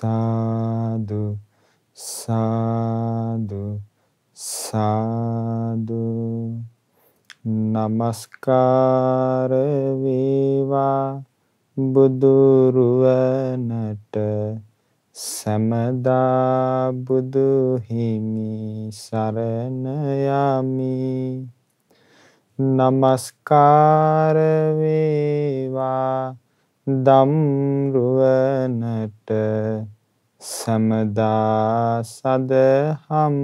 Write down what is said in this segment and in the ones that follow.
Sadu, sadu, sadu. නමස්කාර වේවා බුදුරුවනට සමදා බුදු හිමි සරණ යමි නමස්කාර වේවා දම්රුවනට සැමදා සදහම්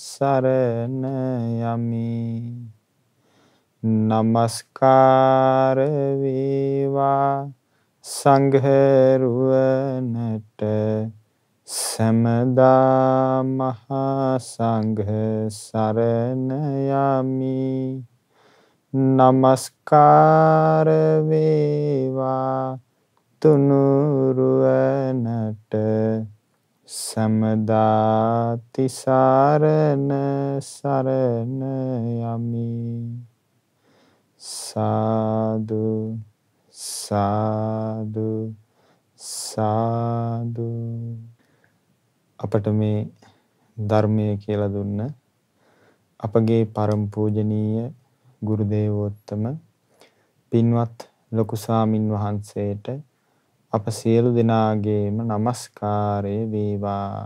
සරණ යමි නමස්කාර වේවා සංඝරුවනට සැමදා මහා සංඝ සරණ යමි නමස්කාර වේවා තුනුරුවනට සමදාතිසාරණ සරණ යමි සාදු සාදු සාදු අපට මේ ධර්මය කියලා දුන්න අපගේ පරම පූජනීය ගුරු දේවෝත්තම පින්වත් ලොකු සාමින් වහන්සේට අප සියලු දෙනාගේම নমස්කාරය වේවා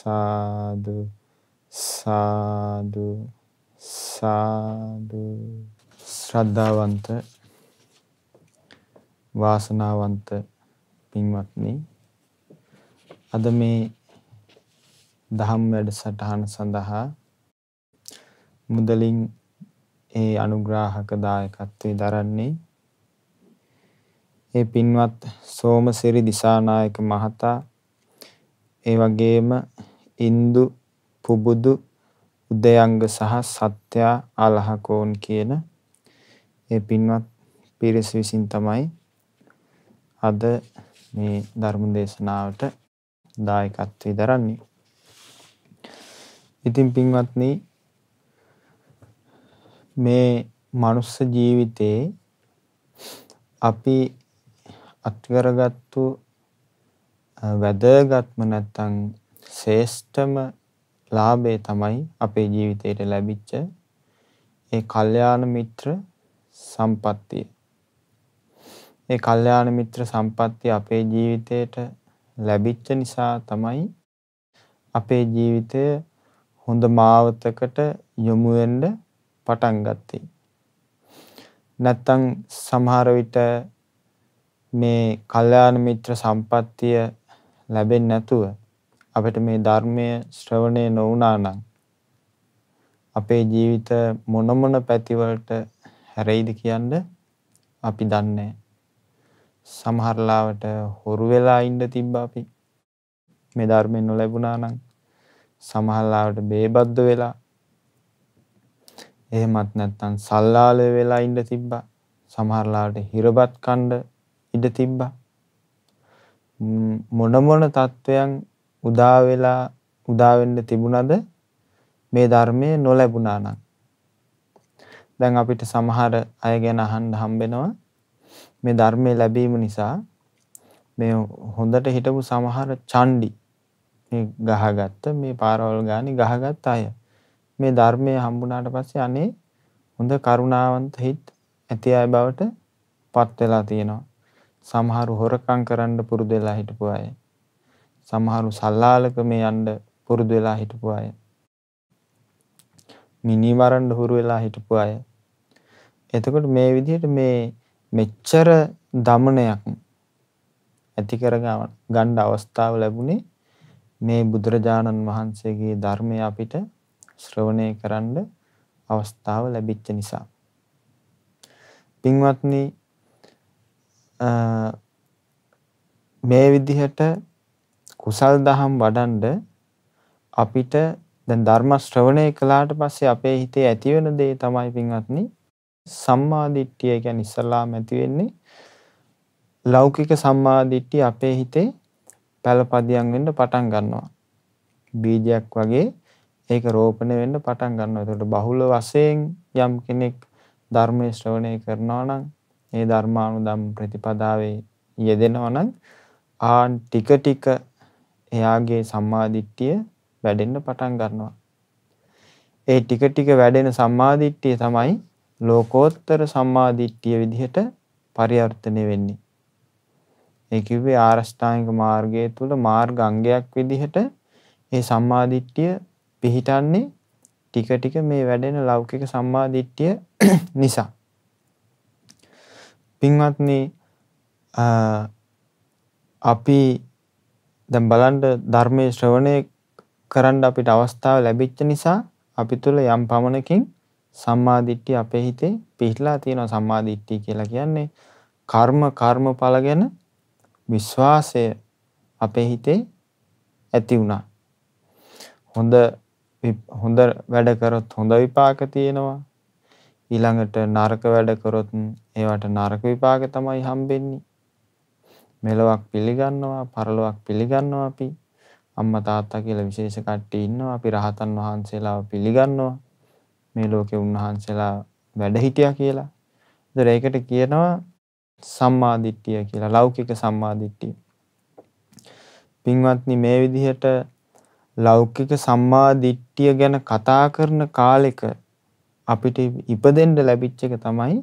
සාදු සාදු සාදු ශ්‍රද්ධාවන්ත වාසනාවන්ත පින්වත්නි අද මේ දහම් වැඩසටහන සඳහා මුදලින් ඒ අනුග්‍රාහක දායකත්වයේ දරන්නේ ඒ පින්වත් සෝමසිරි දිසානායක මහතා ඒ වගේම ඉන්දු පුබුදු උදයංග සහ සත්‍යා අලහකෝන් කියන ඒ පින්වත් පිරිස විසින් තමයි අද මේ ධර්ම දේශනාවට දායකත්වය දරන්නේ. ඉතින් පින්වත්නි මේ මනුස්ස ජීවිතේ අපි අත්කරගත්තු වැදගත්ම නැත්තම් ශ්‍රේෂ්ඨම ලාභය තමයි අපේ ජීවිතයට ලැබිච්ච ඒ කල්යාණ මිත්‍ර සම්පත්තිය. ඒ කල්යාණ මිත්‍ර සම්පත්තිය අපේ ජීවිතයට ලැබිච්ච නිසා තමයි අපේ ජීවිතය හොඳ මාවතකට යොමු වෙන්න පටන් ගත්තේ. නැත්තම් සමහර විට මේ කල්යාණ මිත්‍ර සම්පත්තිය ලැබෙන්නේ නැතුව අපිට මේ ධර්මය ශ්‍රවණය නොවුණා නම් අපේ ජීවිත මොන මොන පැතිවලට හැරෙයිද කියන්න අපි දන්නේ සමහර ලාවට හොරු වෙලා ඉන්න තිබ්බ අපි මේ ධර්මයෙන් නොලැබුණා නම් සමහර ලාවට බේබද්ද වෙලා එහෙමත් නැත්නම් සල්ලාල වෙලා ඉන්න තිබ්බා සමහර ලාවට හිරපත් කණ්ඩ ඉඩ තිබ්බා. මොන මොන තත්වයන් උදා වෙලා උදා වෙන්න තිබුණද මේ ධර්මයේ නොලැබුණා නම් දැන් අපිට සමහර අය ගැන අහන්න හම්බෙනවා මේ ධර්මයේ ලැබීම නිසා මේ හොඳට හිටපු සමහර චණ්ඩි මේ ගහගත්ත මේ පාරවල් ගානේ ගහගත් අය මේ ධර්මයේ හම්බුණාට පස්සේ අනේ හොඳ කරුණාවන්ත හිත් ඇති අය බවට පත් වෙලා තියෙනවා සමහරු හොරකම් කරන්න පුරුදු වෙලා හිටපු අය. සමහරු සල්ලාලකම යන්න පුරුදු වෙලා හිටපු අය. මිනී මරන්න හුරු වෙලා හිටපු අය. එතකොට මේ විදිහට මේ මෙච්චර দমনයක් ඇති කරගන්න අවස්ථාව ලැබුණේ මේ බුදුරජාණන් වහන්සේගේ ධර්මය අපිට ශ්‍රවණය කරන්න අවස්ථාව ලැබිච්ච නිසා. පින්වත්නි මේ විදිහට කුසල් දහම් වඩන්ඩ අපිට දැන් ධර්ම ශ්‍රවණය කළාට පස්සේ අපේ හිතේ ඇති වෙන දේ තමයි පින්වත්නි සම්මාදිට්ඨිය කියන්නේ ඉස්සලාම ඇති වෙන්නේ ලෞකික සම්මාදිට්ඨිය අපේ හිතේ පළපදියම් වෙන්න පටන් ගන්නවා බීජයක් වගේ ඒක රෝපණය වෙන්න පටන් ගන්නවා. ඒකට බහුල වශයෙන් යම් කෙනෙක් ධර්මයේ ශ්‍රවණය කරනවා නම් මේ ධර්මානුදම් ප්‍රතිපදාවේ යෙදෙනවා නම් ආන් ටික ටික එයාගේ සම්මාදිට්ඨිය වැඩෙන්න පටන් ගන්නවා. ඒ ටික ටික වැඩෙන සම්මාදිට්ඨිය තමයි ලෝකෝත්තර සම්මාදිට්ඨිය විදිහට පරිවර්තනය වෙන්නේ. ඒ කිව්වේ ආරෂ්ඨාංගික මාර්ගය තුල මාර්ගාංගයක් විදිහට මේ සම්මාදිට්ඨිය පිහිටන්නේ ටික ටික මේ වැඩෙන ලෞකික සම්මාදිට්ඨිය නිසා. පින්වත්නි අපි දැන් බලන්න ධර්මයේ ශ්‍රවණය කරන්න අපිට අවස්ථාව ලැබිච්ච නිසා අපි තුල යම් පමණකින් සම්මාදිට්ඨිය අපේ හිතේ පිහිටලා තියෙනවා සම්මාදිට්ඨිය කියලා කියන්නේ කර්ම කර්මඵල ගැන විශ්වාසය අපේ හිතේ ඇති වුණා. හොඳ හොඳ වැඩ කරොත් හොඳ විපාක තියෙනවා. ඊළඟට නරක වැඩ කරොත් ඒවට නරක විපාක තමයි හම්බෙන්නේ. මෙලොවක් පිළිගන්නවා, පරලොවක් පිළිගන්නවා අපි. අම්මා තාත්තා කියලා විශේෂ කට්ටිය ඉන්නවා. අපි රහතන් වහන්සේලාව පිළිගන්නවා. මේ ලෝකේ උන්වහන්සේලා වැඩ හිටියා කියලා. ඒතර ඒකට කියනවා සම්මාදිට්ඨිය කියලා. ලෞකික සම්මාදිට්ඨිය. පින්වත්නි මේ විදිහට ලෞකික සම්මාදිට්ඨිය ගැන කතා කරන කාලෙක අපිට ඉපදෙන්න ලැබිච්ච එක තමයි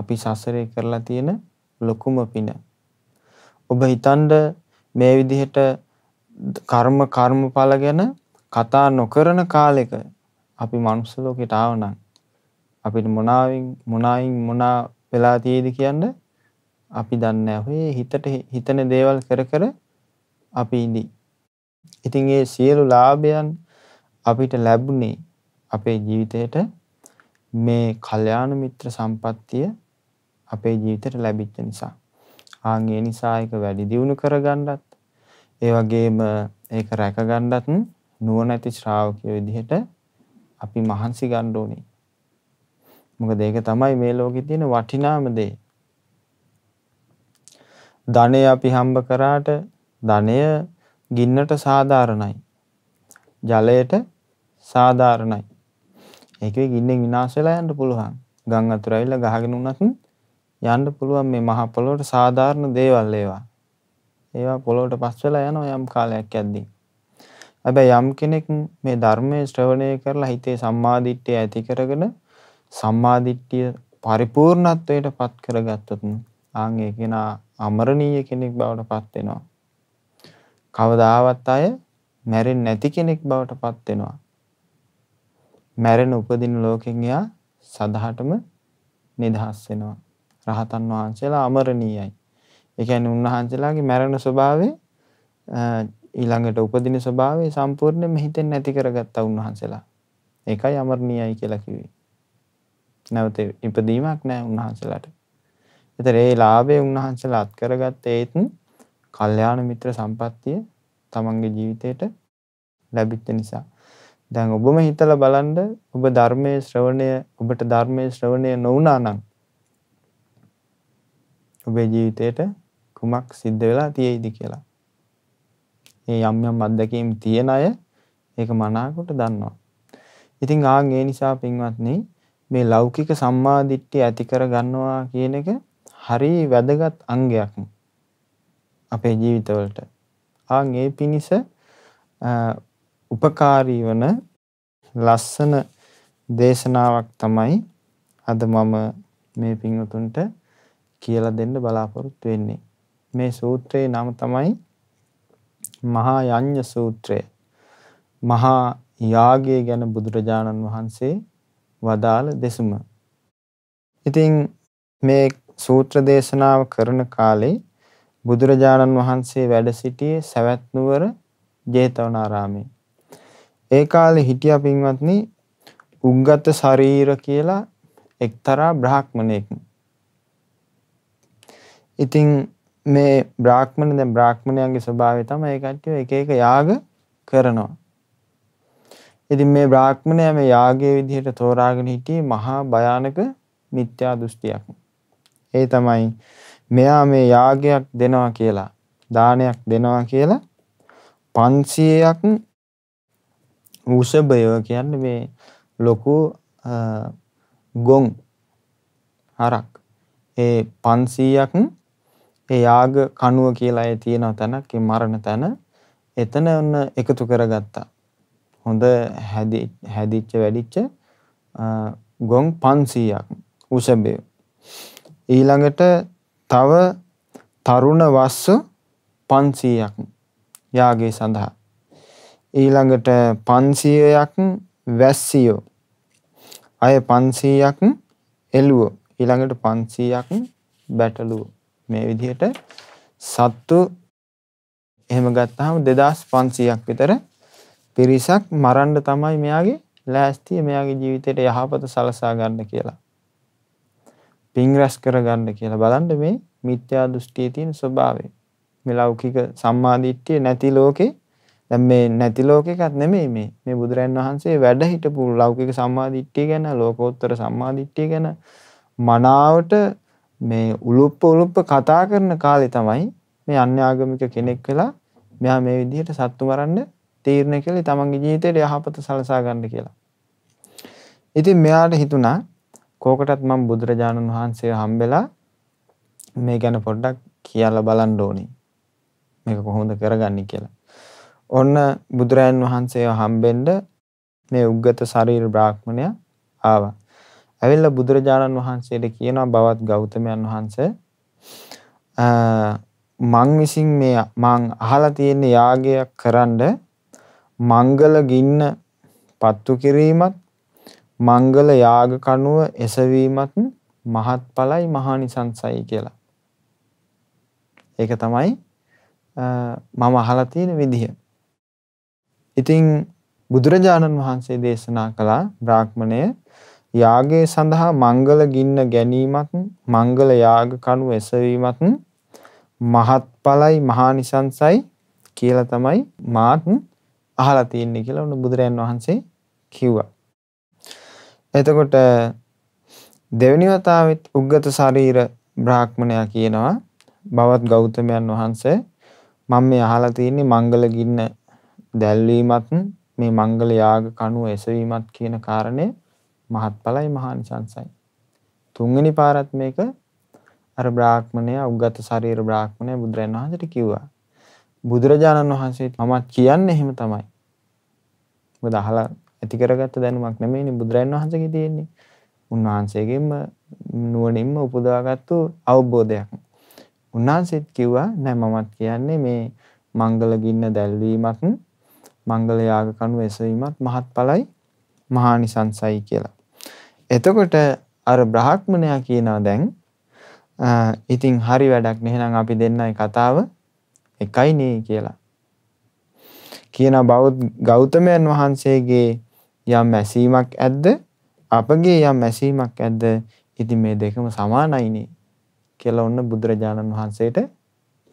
අපි සසරේ කරලා තියෙන ලොකුම පින. ඔබ හිතනද මේ විදිහට කර්ම කර්මඵල ගැන කතා නොකරන කාලෙක අපි මනුස්ස ලෝකයට ආවනම් අපිට මොනාවින් මොනායින් මොනා වෙලා තියෙද කියන්න අපි දන්නේ නැහැ. හිතට හිතන දේවල් කර කර අපි ඉඳි. ඉතින් ඒ සියලු ලාභයන් අපිට ලැබුණේ අපේ ජීවිතේට මේ කල්යාණ මිත්‍ර සම්පත්තිය අපේ ජීවිතයට ලැබිච්ච නිසා. ආන් ඒ නිසා ඒක වැඩි දියුණු කරගන්නත් ඒ වගේම ඒක රැකගන්නත් නුවණැති ශ්‍රාවකයෝ විදිහට අපි මහන්සි ගන්න ඕනේ. මොකද ඒක තමයි මේ ලෝකේ තියෙන වටිනාම දේ. ධනය අපි හම්බ කරාට ධනය ගින්නට සාධාරණයි. ජලයට සාධාරණයි. ඒකේ ගින්නෙන් විනාශ වෙලා යන්න පුළුවන්. ගම් අතුර ඇවිල්ලා ගහගෙන උනත් යන්න පුළුවන් මේ මහ පොළොවට සාධාරණ දේවල් ඒවා. ඒවා පොළොවට පස් වෙලා යනවා යම් කාලයක් යද්දී. හැබැයි යම් කෙනෙක් මේ ධර්මයේ ශ්‍රවණය කරලා හිතේ සම්මාදිට්ඨිය ඇති කරගෙන සම්මාදිට්ඨිය පරිපූර්ණත්වයට පත් කරගත්තොත් ආන් ඒ කෙනා අමරණීය කෙනෙක් බවට පත් වෙනවා. කවදාවත් අය මැරෙන්නේ නැති කෙනෙක් බවට පත් වෙනවා. මැරෙන උපදින ලෝකෙන් එයා සදහටම නිදහස් වෙනවා. රහතන් වහන්සේලා අමරණීයයි. ඒ කියන්නේ උන්වහන්සේලාගේ මරණ ස්වභාවය ඊළඟට උපදින ස්වභාවය සම්පූර්ණයෙන්ම හිතෙන් නැති කරගත්තා උන්වහන්සේලා. ඒකයි අමරණීයයි කියලා කිව්වේ. නැවත ඉපදීමක් නැහැ උන්වහන්සේලාට. ඒතර ඒ ලාභය උන්වහන්සේලා අත් කරගත්තේත් කල්යාණ මිත්‍ර සම්පත්තිය තමන්ගේ ජීවිතේට ලැබිච්ච නිසා. දැන් ඔබම හිතලා බලන්න ඔබ ධර්මයේ ශ්‍රවණය ඔබට ධර්මයේ ශ්‍රවණය නොවුණා නම් ඔබේ ජීවිතේට කුමක් සිද්ධ වෙලා තියෙයිද කියලා. මේ යම් යම් අත්දැකීම් තියෙන අය ඒක මනාකොට දන්නවා. ඉතින් ආන් ඒ නිසා පින්වත්නි මේ ලෞකික සම්මාදිට්ඨිය ඇති කර ගන්නවා කියන එක හරි වැදගත් අංගයක් අපේ ජීවිතවලට. ආන් ඒ පිණිස උපකාරී වන ලස්සන දේශනාවක් තමයි අද මම මේ පින්වතුන්ට කියලා දෙන්න බලාපොරොත්තු වෙන්නේ. මේ සූත්‍රයේ නම තමයි මහා යඤ්ඤ සූත්‍රය. මහා යාගය ගැන බුදුරජාණන් වහන්සේ වදාළ දෙසුම. ඉතින් මේ සූත්‍ර දේශනාව කරන කාලේ බුදුරජාණන් වහන්සේ වැඩ සිටියේ සවැත් නුවර ජේතවනාරාමයේ. ඒ කාලේ හිටියා පින්වත්නි උග්ගත ශරීර කියලා එක්තරා බ්‍රාහ්මණයෙක්. ඉතින් මේ බ්‍රාහ්මණ දැන් බ්‍රාහ්මණයන්ගේ ස්වභාවය තමයි ඒ කට්ටිය එක එක යාග කරනවා. ඉතින් මේ බ්‍රාහ්මණය මේ යාගයේ විදිහට තෝරාගෙන හිටියේ මහා භයානක මිත්‍යා දෘෂ්ටියක්. ඒ තමයි මෙයා මේ යාගයක් දෙනවා කියලා දානයක් දෙනවා කියලා 500ක් වෘෂභය කියන්නේ මේ ලොකු ගොන් හරක්. ඒ 500ක් ඒ යාග කණුව කියලා ඒ තියෙන තැනක් ඒ මරණ තැන එතන ඔන්න එකතු කරගත්තා. හොඳ හැදි හැදිච්ච වැඩිච්ච ගොන් 500ක් උසබේ. ඊළඟට තව තරුණ වස්ස 500ක් යාගේ සඳහා ඊළඟට 500ක් වැස්සියෝ. අය 500ක් එළුවෝ. ඊළඟට 500ක් බැටළුවෝ. මේ විදිහට සත්තු එහෙම ගත්තාම 2500ක් විතර පිරිසක් මරන්න තමයි මෙයාගේ ලෑස්තිය මෙයාගේ ජීවිතයට යහපත සලසා ගන්න කියලා. පින් රැස් කර ගන්න කියලා බලන්න මේ මිත්‍යා දෘෂ්ටියේ තියෙන ස්වභාවය. මේ ලෞකික සම්මාදිට්ඨිය නැති ලෝකේ දැන් මේ නැති ලෝකයකත් නෙමෙයි මේ මේ බුදුරන් වහන්සේ වැඩ හිටපු ලෞකික සම්මාදිට්ඨිය ගැන ලෝකෝත්තර සම්මාදිට්ඨිය ගැන මනාවට මේ උලුප්ප උලුප්ප කතා කරන කාලේ තමයි මේ අන්‍යාගමික කෙනෙක් වෙලා මෙයා මේ විදිහට සත්තු මරන්න තීරණය කළේ තමන්ගේ ජීවිතේට යහපත සලසා ගන්න කියලා. ඉතින් මෙයාට හිතුණා කෝකටත් මම බුදුරජාණන් වහන්සේව හම්බෙලා මේ ගැන පොඩ්ඩක් කියලා බලන්න ඕනේ. මේක කොහොමද කරගන්නේ කියලා. ඔන්න බුදුරයන් වහන්සේව හම්බෙන්න මේ උග්ගත ශරීර බ්‍රාහ්මණය ආවා. ඇවිල්ලා බුදුරජාණන් වහන්සේට කියනවා බවත් ගෞතමයන් වහන්සේ මං විසින් මේ මං අහලා තියෙන යාගයක් කරන්ඩ මංගල ගින්න පත්තු කිරීමත් මංගල යාග කණුව එසවීමත් මහත්ඵලයි මහානිසංසයි කියලා. ඒක තමයි මම අහලා තියෙන විදිහ. ඉතින් බුදුරජාණන් වහන්සේ දේශනා කළා බ්‍රාහ්මණය යාගයේ සඳහා මංගල ගින්න ගැනීමත් මංගල යාග කණු එසවීමත් මහත්ඵලයි මහානිසංසයි කියලා තමයි මාත් අහලා තියෙන්නේ කියලා උණු බුදුරයන් වහන්සේ කිව්වා. එතකොට දෙවෙනි වතාවෙත් උග්ගත ශරීර බ්‍රාහ්මණයා කියනවා බවත් ගෞතමයන් වහන්සේ මම මේ අහලා තියෙන්නේ මංගල ගින්න දැල්වීමත් මේ මංගල යාග කණුව එසවීමත් කියන කාරණය මහත්ඵලයි මහානිසංසයි. තුන්වෙනි පාරත් මේක අර බ්‍රාහ්මණයා උගත ශරීර බ්‍රාහ්මණයා බුදුරජාණන් වහන්සේට කිව්වා. බුදුරජාණන් වහන්සේ මම කියන්නේ එහෙම තමයි. මොකද අහලා ඇති කරගත්ත දැනුමක් නෙමෙයිනේ බුදුරජාණන් වහන්සේගේ තියෙන්නේ. උන්වහන්සේගෙම නුවණින්ම උපදවාගත්තු අවබෝධයක්. උන්වහන්සේත් කිව්වා නෑ මමත් කියන්නේ මේ මංගල ගින්න දැල්වීමත් මංගල යාග කණුව එසවීමත් මහත්ඵලයි මහානිසංසයි කියලා. එතකොට අර බ්‍රහ්මණයා කියනවා දැන් ඉතින් හරි වැඩක් නෙහෙනම් අපි දෙන්නයි කතාව එකයි නේ කියලා. කියන බෞද්ධ ගෞතමයන් වහන්සේගේ යම් ඇසීමක් ඇද්ද අපගේ යම් ඇසීමක් ඇද්ද ඉතින් මේ දෙකම සමානයිනේ කියලා ඔන්න බුදුරජාණන් වහන්සේට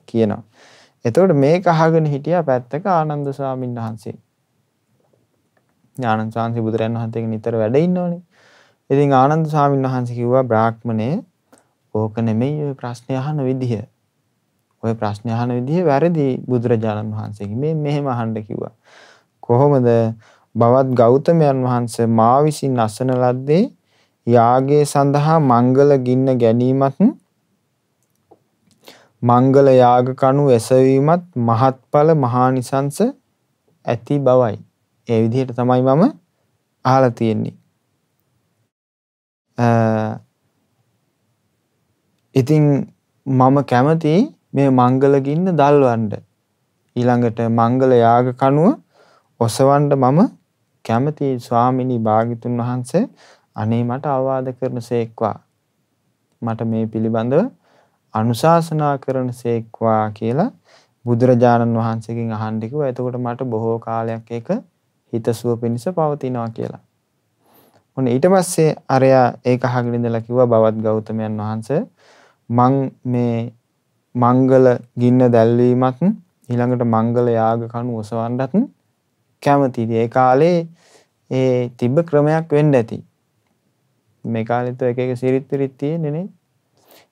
කියනවා. එතකොට මේක අහගෙන හිටියා පැත්තක ආනන්ද ස්වාමීන් වහන්සේ. ඥානන්ත සාන්ති බුදුරයන් වහන්සේක නිතර වැඩ ඉන්නවනේ. ඉතින් ආනන්ද ස්වාමීන් වහන්සේ කිව්වා බ්‍රාහ්මණේ ඕක නෙමෙයි ඔය ප්‍රශ්නේ අහන විදිහ. ඔය ප්‍රශ්නේ අහන විදිහ වැරදි බුදුරජාණන් වහන්සේගේ. මේ මෙහෙම අහන්න කිව්වා. කොහොමද බවත් ගෞතමයන් වහන්සේ මා විසින් අසන ලද්දේ යාගයේ සඳහා මංගල ගින්න ගැනීමත් මංගල යාග කණු ඇසවීමත් මහත්ඵල මහානිසංස ඇති බවයි. ඒ විදිහට තමයි මම අහලා තියෙන්නේ. ඉතින් මම කැමති මේ මංගල ගින්න දල්වන්න. ඊළඟට මංගල යාග කණුව ඔසවන්න මම කැමති ස්වාමිනී භාග්‍යතුන් වහන්සේ අනේ මට අවවාද කරන සේක්වා. මට මේ පිළිබඳව අනුශාසනා කරන සේක්වා කියලා බුදුරජාණන් වහන්සේගෙන් අහන්න කිව්වා. එතකොට මට බොහෝ කාලයක් ඒක හිතසුව පිණිස පවතිනවා කියලා. ඔන්න ඊට පස්සේ අරයා ඒක අහගෙන ඉඳලා කිව්වා බවත් ගෞතමයන් වහන්සේ මං මේ මංගල ගින්න දැල්වීමත් ඊළඟට මංගල යාග කණු ඔසවන්නත් කැමතියි. ඒ කාලේ ඒ තිබ්බ ක්‍රමයක් වෙන්න ඇති. මේ කාලෙත් එක එක සිරිත් විරිත් තියෙන්නේ නේ.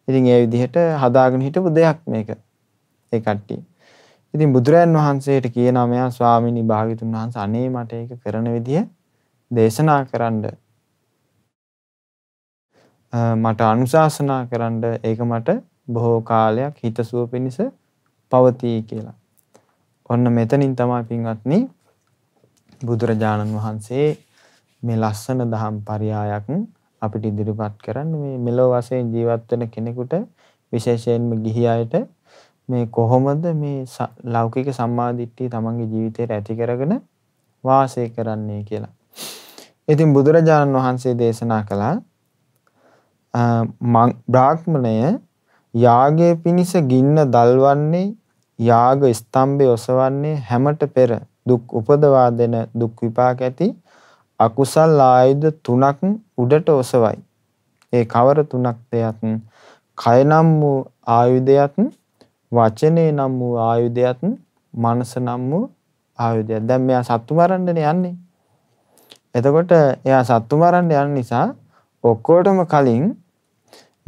ඉතින් ඒ විදිහට හදාගෙන හිටපු දෙයක් මේක. ඒ කට්ටිය. ඉතින් බුදුරයන් වහන්සේට කියනවා මෙයා ස්වාමිනී භාග්‍යතුන් වහන්සේ අනේ මට ඒක කරන විදිය දේශනා කරන්න. මට අනුශාසනා කරන්න ඒක මට බොහෝ කාලයක් හිතසුව පිණිස පවතී කියලා. ඔන්න මෙතනින් තමයි පින්වත්නි බුදුරජාණන් වහන්සේ මේ ලස්සන දහම් පරයායක් අපිට ඉදිරිපත් කරන්න මේ මෙලොව වශයෙන් ජීවත් වෙන කෙනෙකුට විශේෂයෙන්ම ගිහි අයට මේ කොහොමද මේ ලෞකික සම්මාදිට්ඨිය තමන්ගේ ජීවිතයට ඇති කරගෙන වාසය කරන්නේ කියලා. ඉතින් බුදුරජාණන් වහන්සේ දේශනා කළා බ්‍රාහ්මණය යාගයේ පිනිස ගින්න දල්වන්නේ යාග ස්තම්භය ඔසවන්නේ හැමට පෙර දුක් උපදවා දෙන දුක් විපාක ඇති අකුසල් ආයුධ තුනක් උඩට ඔසවයි. ඒ කවර තුනක්දයත් කය නම් වූ ආයුධයත් වචනේ නම් වූ ආයුධයත් මනස නම් වූ ආයුධයත්. දැන් මෙයා සත්තු මරන්නනේ යන්නේ. එතකොට එයා සත්තු මරන්න යන නිසා ඔක්කොටම කලින්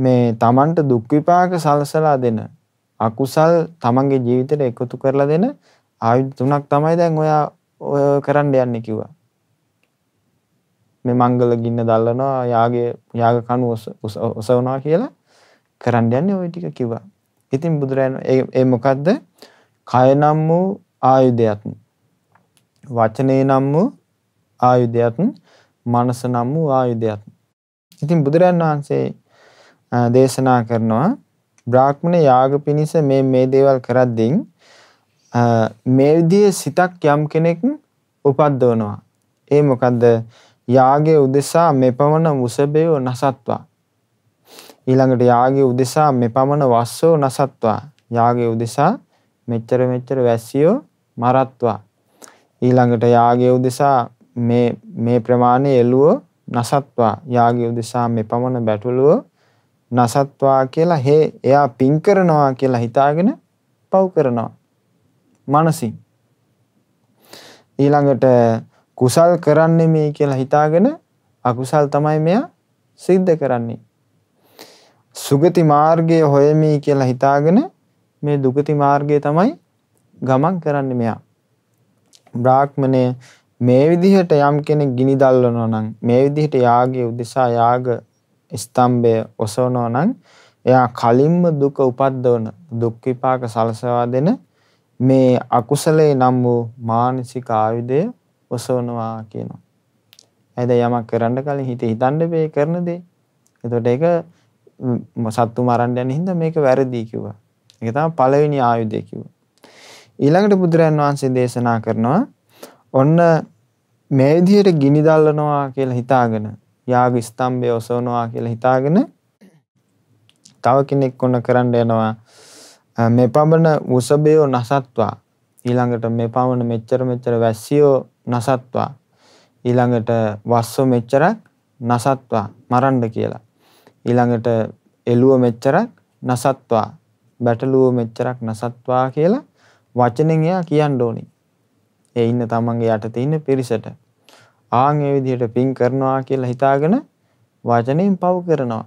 මේ Tamanට දුක් විපාක සලසලා දෙන අකුසල් Tamanගේ ජීවිතේට එකතු කරලා දෙන ආයුධ තුනක් තමයි දැන් ඔයා ඔය කරන්න යන්නේ කිව්වා. මේ මංගල ගින්න දල්ලනවා යාගේ යාග කණු ඔසවනවා කියලා කරන්න යන්නේ ওই ටික කිව්වා. ඉතින් බුදුරයන් ඒ මොකද්ද? කය නම් වූ ආයුධයත් වචනේ නම් වූ ආයුධයත් මනස නම් වූ ආයුධයත්. ඉතින් බුදුරයන් වහන්සේ දේශනා කරනවා බ්‍රාහ්මණ යාග පිණිස මේ මේ දේවල් කරද්දී මේ විදිහේ සිතක් යම් කෙනෙක් උපද්දවනවා. ඒ මොකද්ද? යාගේ උදෙසා මෙපමණ මුසබයෝ නසත්වා. ඊළඟට යාගේ උදෙසා මෙපමණ වස්සෝ නසත්වා. යාගේ උදෙසා මෙච්චර මෙච්චර වැස්සියෝ මරත්වා. ඊළඟට යාගේ උදෙසා මේ මේ ප්‍රමාණය එළුව නසත්වා. යාගේ උදෙසා මෙපමණ බැටළුව නසත්වා කියලා හේ එයා පින් කරනවා කියලා හිතාගෙන පව් කරනවා. මනසින්. ඊළඟට කුසල් කරන්නේ මේ කියලා හිතාගෙන අකුසල් තමයි මෙයා සිද්ධ කරන්නේ. සුගති මාර්ගයේ හොයමි කියලා හිතාගෙන මේ දුගති මාර්ගයේ තමයි ගමන් කරන්නේ මෙයා. බ්‍රාහ්මණය මේ විදිහට යම් කෙනෙක් ගිනි දල්වනවා නම් මේ විදිහට යාගයේ උදෙසා යාග ස්තම්භය ඔසවනවා නම් එයා කලින්ම දුක උපද්දවන දුක් විපාක සලසවා දෙන මේ අකුසලේ නම් වූ මානසික ආයුධය ඔසවනවා කියනවා. ඇයිද යමක් කරන්න කලින් හිත හිතන්න බෑ කරන දේ. එතකොට ඒක සත්තු මරන්න යන හින්දා මේක වැරදි කිව්වා. ඒක තමයි පළවෙනි ආයුධය කිව්වා. ඊළඟට බුදුරයන් වහන්සේ දේශනා කරනවා ඔන්න මේ විදිහට ගිනි දල්නවා කියලා හිතාගෙන යාග ස්තම්භය ඔසවනවා කියලා හිතාගෙන තව කෙනෙක් ඔන්න කරන්න යනවා මේ පමණ උසබයෝ නසත්වා ඊළඟට මේ පමණ මෙච්චර මෙච්චර වැස්සියෝ නසත්වා ඊළඟට වස්සෝ මෙච්චරක් නසත්වා මරන්න කියලා ඊළඟට එළුව මෙච්චරක් නසත්වා බැටළුව මෙච්චරක් නසත්වා කියලා වචනෙන් එයා කියන්න ඕනේ ඒ ඉන්න තමන්ගේ යට තියෙන පිරිසට ආන් ඒ විදිහට පින් කරනවා කියලා හිතාගෙන වචනෙන් පව කරනවා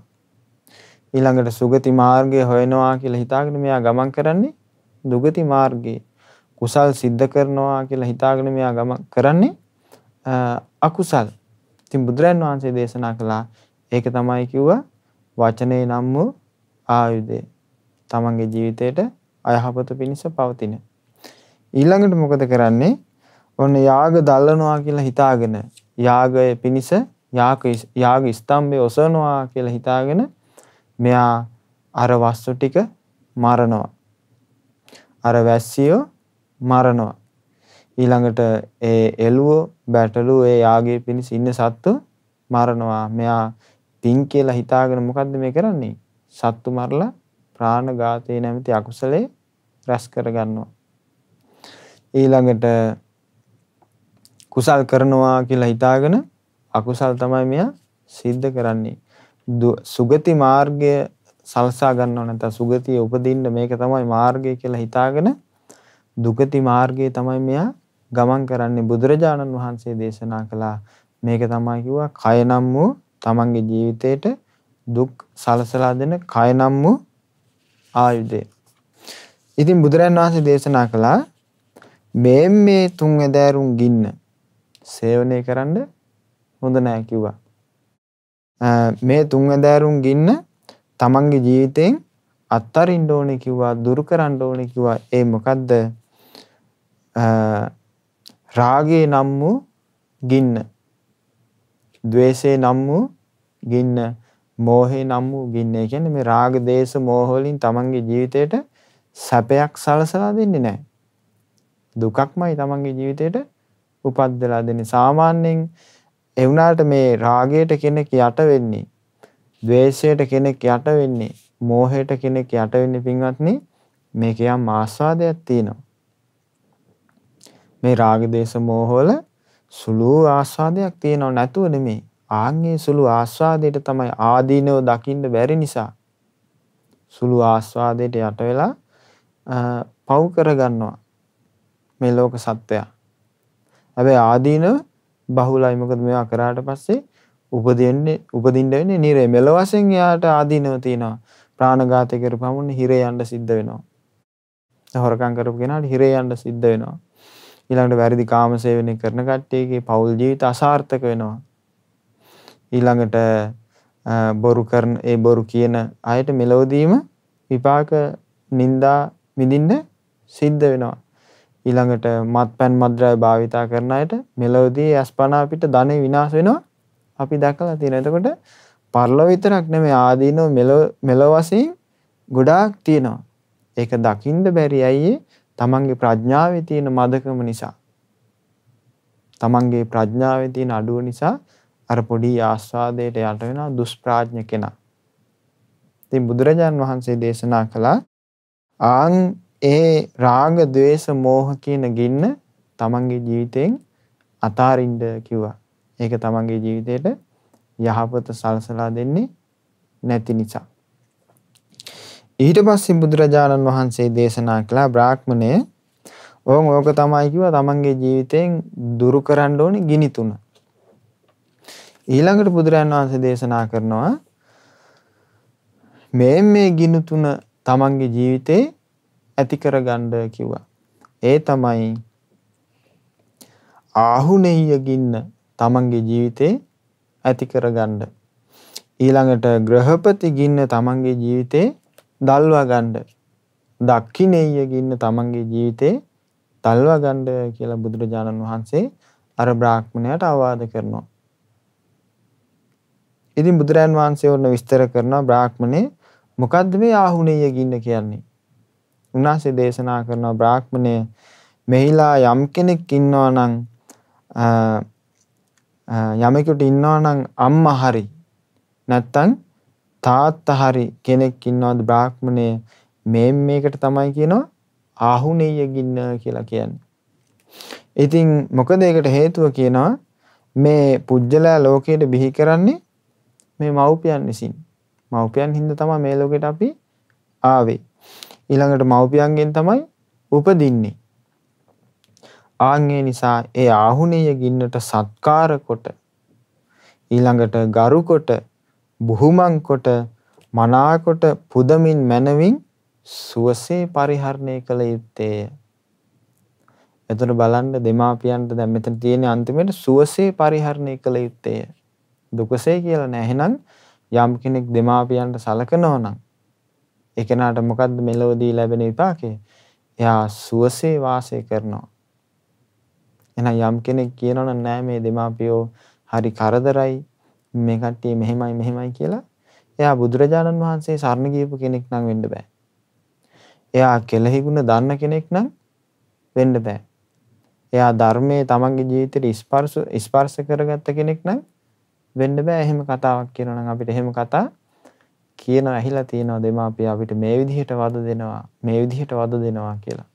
ඊළඟට සුගති මාර්ගය හොයනවා කියලා හිතාගෙන මෙයා ගමන් කරන්නේ දුගති මාර්ගයේ කුසල් සිද්ධ කරනවා කියලා හිතාගෙන මෙයා ගම කරන්නේ අකුසල්. ඉතින් බුදුරන් වහන්සේ දේශනා කළා ඒක තමයි කිව්වා වචනේ නම් වූ ආයුධය. තමන්ගේ ජීවිතයට අයහපත පිණිස පවතින. ඊළඟට මොකද කරන්නේ? ඔන්න යාග දල්ලනවා කියලා හිතාගෙන යාගය පිණිස යාග යාග ස්තම්භය ඔසවනවා කියලා හිතාගෙන මෙයා අර වස්තු ටික මරනවා. අර වැස්සියෝ මරනවා. ඊළඟට ඒ එළුව බැටළු ඒ යාගයේ පිණිස ඉන්න සත්තු මරනවා. මෙයා තින් කියලා හිතාගෙන මොකද්ද මේ කරන්නේ? සත්තු මරලා ප්‍රාණඝාතයේ නැමැති අකුසලේ රැස් කරගන්නවා. ඊළඟට කුසල් කරනවා කියලා හිතාගෙන අකුසල් තමයි මෙයා සිද්ධ කරන්නේ. සුගති මාර්ගය සල්සා ගන්නව නැත්නම් සුගතිය උපදින්න මේක තමයි මාර්ගය කියලා හිතාගෙන දුගති මාර්ගයේ තමයි මෙයා ගමන් කරන්නේ බුදුරජාණන් වහන්සේ දේශනා කළා මේක තමයි කිව්වා කය නම් වූ තමන්ගේ ජීවිතේට දුක් සලසලා දෙන කය නම් වූ ආයුධය. ඉතින් බුදුරන් වහන්සේ දේශනා කළා මේ මේ තුන් ඇදෑරුම් ගින්න සේවනය කරන්න හොඳ නෑ කිව්වා. මේ තුන් ඇදෑරුම් ගින්න තමන්ගේ ජීවිතයෙන් අත්තරින්න ඕනේ කිව්වා දුරු කරන්න ඕනේ කිව්වා ඒ මොකද්ද රාගේ නම් වූ ගින්න ද්වේෂේ නම් වූ ගින්න මෝහේ නම් වූ ගින්න ඒ කියන්නේ මේ රාග දේශ මෝහ වලින් තමන්ගේ ජීවිතේට සැපයක් සලසලා දෙන්නේ නැහැ දුකක්මයි තමන්ගේ ජීවිතේට උපද්දලා දෙන්නේ සාමාන්‍යයෙන් ඒ වුණාට මේ රාගයට කෙනෙක් යට වෙන්නේ ද්වේෂයට කෙනෙක් යට වෙන්නේ මෝහයට කෙනෙක් යට වෙන්නේ පින්වත්නි මේකේ යම් ආස්වාදයක් තියෙනවා මේ රාග දේශ මොහොල සුළු ආස්වාදයක් තියෙනව නැතුව නෙමෙයි. ආන්ගේ සුළු ආස්වාදයට තමයි ආදීනව දකින්න බැරි නිසා සුළු ආස්වාදයට යට වෙලා පව් කරගන්නවා මේ ලෝක සත්වයා. හැබැයි ආදීනව බහුලයි මොකද මේවා කරාට පස්සේ උපදින්නේ උපදින්න වෙන්නේ නිරේ මෙල වශයෙන් එයාට ආදීනව තියෙනවා. ප්‍රාණඝාතය කරපුවම හිරේ යන්න සිද්ධ වෙනවා. හොරකම් කරපු කෙනාට හිරේ යන්න සිද්ධ වෙනවා. ඊළඟට වැරදි කාම සේවනය කරන කට්ටියගේ පෞල් ජීවිත අසාර්ථක වෙනවා. ඊළඟට බොරු කරන ඒ බොරු කියන අයට මෙලොවදීම විපාක නිന്ദා විඳින්න සිද්ධ වෙනවා. ඊළඟට මත්පැන් මද්‍රව්‍ය භාවිතා කරන අයට මෙලොවදී අස්පනා පිට ධනෙ විනාශ වෙනවා. අපි දැකලා තියෙනවා. එතකොට පරලොව විතරක් නෙමෙයි ආදීනෝ මෙලොව මෙලොව වශයෙන් ගොඩාක් තියෙනවා. ඒක දකින්න බැරි අයියේ තමන්ගේ ප්‍රඥාවේ තියෙන මදකම නිසා තමන්ගේ ප්‍රඥාවේ තියෙන අඩුව නිසා අර පොඩි ආස්වාදයට යට වෙන දුෂ්ප්‍රාඥ කෙනා. ඉතින් බුදුරජාන් වහන්සේ දේශනා කළා ආන් ඒ රාග, ద్వේස, මෝහ කියන ගින්න තමන්ගේ ජීවිතෙන් අතාරින්න කිව්වා. ඒක තමන්ගේ ජීවිතේට යහපත සලසලා දෙන්නේ නැති නිසා. ඊට පස්සේ බුදුරජාණන් වහන්සේ දේශනා කළා බ්‍රාහ්මණය ඕන් ඕක තමයි කිව්වා තමන්ගේ ජීවිතයෙන් දුරු කරන්න ඕනේ ගිනි තුන. ඊළඟට බුදුරජාණන් වහන්සේ දේශනා කරනවා මේ මේ ගිනි තුන තමන්ගේ ජීවිතේ ඇති කරගන්න කිව්වා. ඒ තමයි ආහුනේය ගින්න තමන්ගේ ජීවිතේ ඇති කරගන්න. ඊළඟට ග්‍රහපති ගින්න තමන්ගේ ජීවිතේ දල්වා ගණ්ඩ දක්කිනෙයගඉන්න තමන්ගේ ජීවිතේ තල්වා ගණ්ඩ කියලා බුදුරජාණන් වහන්සේ අර බ්‍රාහ්මණයට අවවාද කරනවා. ඉතින් බුදුරන් වහන්සේ ඔන්න විස්තර කරනවා බ්‍රාහ්මණේ මොකද්ද මේ ආහුණෙය ගින්න කියන්නේ? උන්වහන්සේ දේශනා කරනවා බ්‍රාහ්මණය මෙහිලා යම් කෙනෙක් ඉන්නවා නම් යමෙකුට ඉන්නවා නම් අම්මා හරි නැත්තම් තාත්තා හරි කෙනෙක් ඉන්නවද බ්‍රාහ්මණය මේ මේකට තමයි කියනවා ආහුණෙය ගින්න කියලා කියන්නේ. ඉතින් මොකද ඒකට හේතුව කියනවා මේ පුජ්‍යලයා ලෝකයට බිහි කරන්නේ මේ මව්පියන් විසින්. මව්පියන් හින්දා තමයි මේ ලෝකෙට අපි ආවේ. ඊළඟට මව්පියන්ගෙන් තමයි උපදින්නේ. ආන් ඒ නිසා ඒ ආහුණෙය ගින්නට සත්කාර කොට ඊළඟට ගරු කොට බුහුමන් කොට මනාකොට පුදමින් මනමින් සුවසේ පරිහරණය කළ යුත්තේය. එතන බලන්න දෙමාපියන්ට දැන් මෙතන තියෙන අන්තිමේට සුවසේ පරිහරණය කළ යුත්තේය. දුකසේ කියලා නෑ. එහෙනම් යම් කෙනෙක් දෙමාපියන්ට සලකනවා නම් ඒ කෙනාට මොකද්ද මෙලොවදී ලැබෙන විපාකය? එයා සුවසේ වාසය කරනවා. එහෙනම් යම් කෙනෙක් කියනවනම් නෑ මේ දෙමාපියෝ හරි කරදරයි මේ කට්ටිය මෙහෙමයි මෙහෙමයි කියලා එයා බුදුරජාණන් වහන්සේ සරණ ගියපු කෙනෙක් නම් වෙන්න බෑ. එයා කෙලෙහි ගුණ දන්න කෙනෙක් නම් වෙන්න බෑ. එයා ධර්මයේ තමන්ගේ ජීවිතේ ස්පර්ශ ස්පර්ශ කරගත්ත කෙනෙක් නම් වෙන්න බෑ එහෙම කතාවක් කියනවා නම් අපිට එහෙම කතා කියන ඇහිලා තියෙනවා දෙමාපිය අපිට මේ විදිහට වද දෙනවා මේ විදිහට වද දෙනවා කියලා.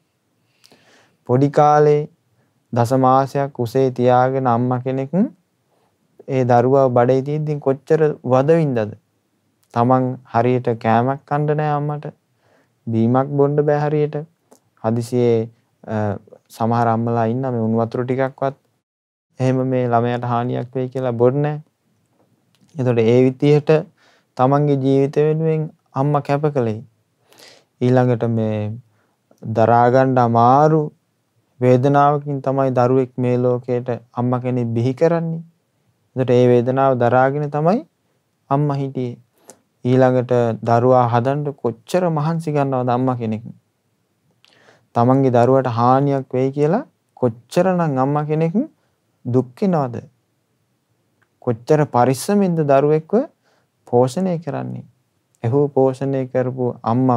පොඩි කාලේ දස මාසයක් උසේ තියාගෙන අම්මා කෙනෙක් ඒ දරුවා බඩේ තියෙද්දි කොච්චර වදවින්දද? Taman හරියට කෑමක් කන්න නෑ අම්මට. බීමක් බොන්න බෑ හරියට. හදිසියේ සමහර අම්මලා ඉන්න මේ උණු වතුර ටිකක්වත් එහෙම මේ ළමයාට හානියක් වෙයි කියලා බොන්නේ නෑ. එතකොට ඒ විදිහට Tamanගේ ජීවිත වෙනුවෙන් අම්මා කැප කළේ. ඊළඟට මේ දරාගන්න අමාරු වේදනාවකින් තමයි දරුවෙක් මේ ලෝකයට අම්මා කෙනෙක් බිහි කරන්නේ. එතකොට ඒ වේදනාව දරාගෙන තමයි අම්මා හිටියේ. ඊළඟට දරුවා හදන්න කොච්චර මහන්සි ගන්නවද අම්මා කෙනෙක්. තමන්ගේ දරුවට හානියක් වෙයි කියලා කොච්චරනම් අම්මා කෙනෙක් දුක් වෙනවද? කොච්චර පරිස්සමින්ද දරුවෙක්ව පෝෂණය කරන්නේ? එහුව පෝෂණය කරපු අම්මව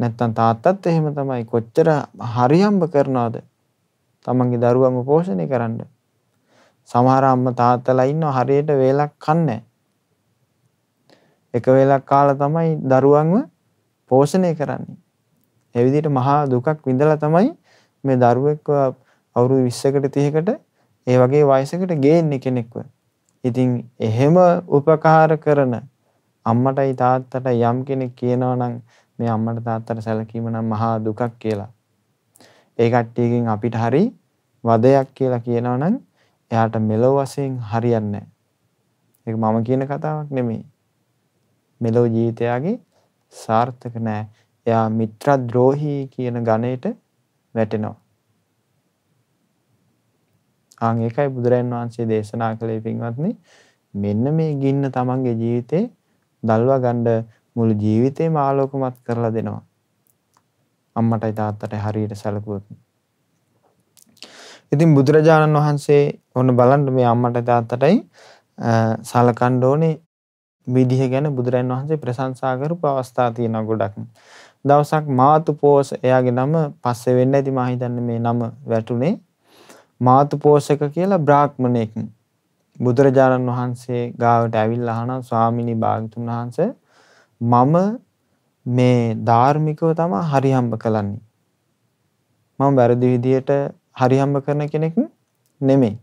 නැත්තම් තාත්තත් එහෙම තමයි කොච්චර හරියම්බ කරනවද? තමන්ගේ දරුවම පෝෂණය කරන්නේ සමහර අම්මා තාත්තලා ඉන්නවා හරියට වේලක් කන්නේ එක වේලක් කාලා තමයි දරුවන්ව පෝෂණය කරන්නේ. ඒ විදිහට මහා දුකක් විඳලා තමයි මේ දරුවෙක්ව අවුරුදු 20කට 30කට ඒ වගේ වයසකට ගේන්නේ කෙනෙක්ව. ඉතින් එහෙම උපකාර කරන අම්මටයි තාත්තටයි යම් කෙනෙක් කියනවා නම් මේ අම්මට තාත්තට සැලකීම නම් මහා දුකක් කියලා. ඒ කට්ටියකින් අපිට හරි වදයක් කියලා කියනවා නම් එයාට මෙලොව වශයෙන් හරියන්නේ නැහැ. ඒක මම කියන කතාවක් නෙමෙයි. මෙලොව ජීවිතයගේ සාර්ථක නැහැ. එයා මිත්‍රද්‍රෝහී කියන ගණයට වැටෙනවා. ආන් ඒකයි බුදුරජාන් වහන්සේ දේශනා කළේ පින්වත්නි මෙන්න මේ ගින්න තමන්ගේ ජීවිතේ දල්වා ගන්න මුළු ජීවිතේම ආලෝකමත් කරලා දෙනවා. අම්මටයි තාත්තටයි හරියට සැලකුවොත්. ඉතින් බුදුරජාණන් වහන්සේ ඔන්න බලන්න මේ අම්මට තාත්තටයි සලකන්න ඕනේ විදිහ ගැන බුදුරජාණන් වහන්සේ ප්‍රශංසා කරපු අවස්ථා තියෙනවා ගොඩක්. දවසක් මාතුපෝස එයාගේ නම පස්සේ වෙන්න ඇති මම හිතන්නේ මේ නම වැටුනේ මාතුපෝසක කියලා බ්‍රාහ්මණයෙක් බුදුරජාණන් වහන්සේ ගාවට ඇවිල්ලා අහන ස්වාමිනී භාග්‍යතුන් වහන්සේ මම මේ ධාර්මිකව තමයි හරියම්බ කලන්නේ මම වැරදි විදියට හරියම්බ කරන කෙනෙක් නෙමෙයි.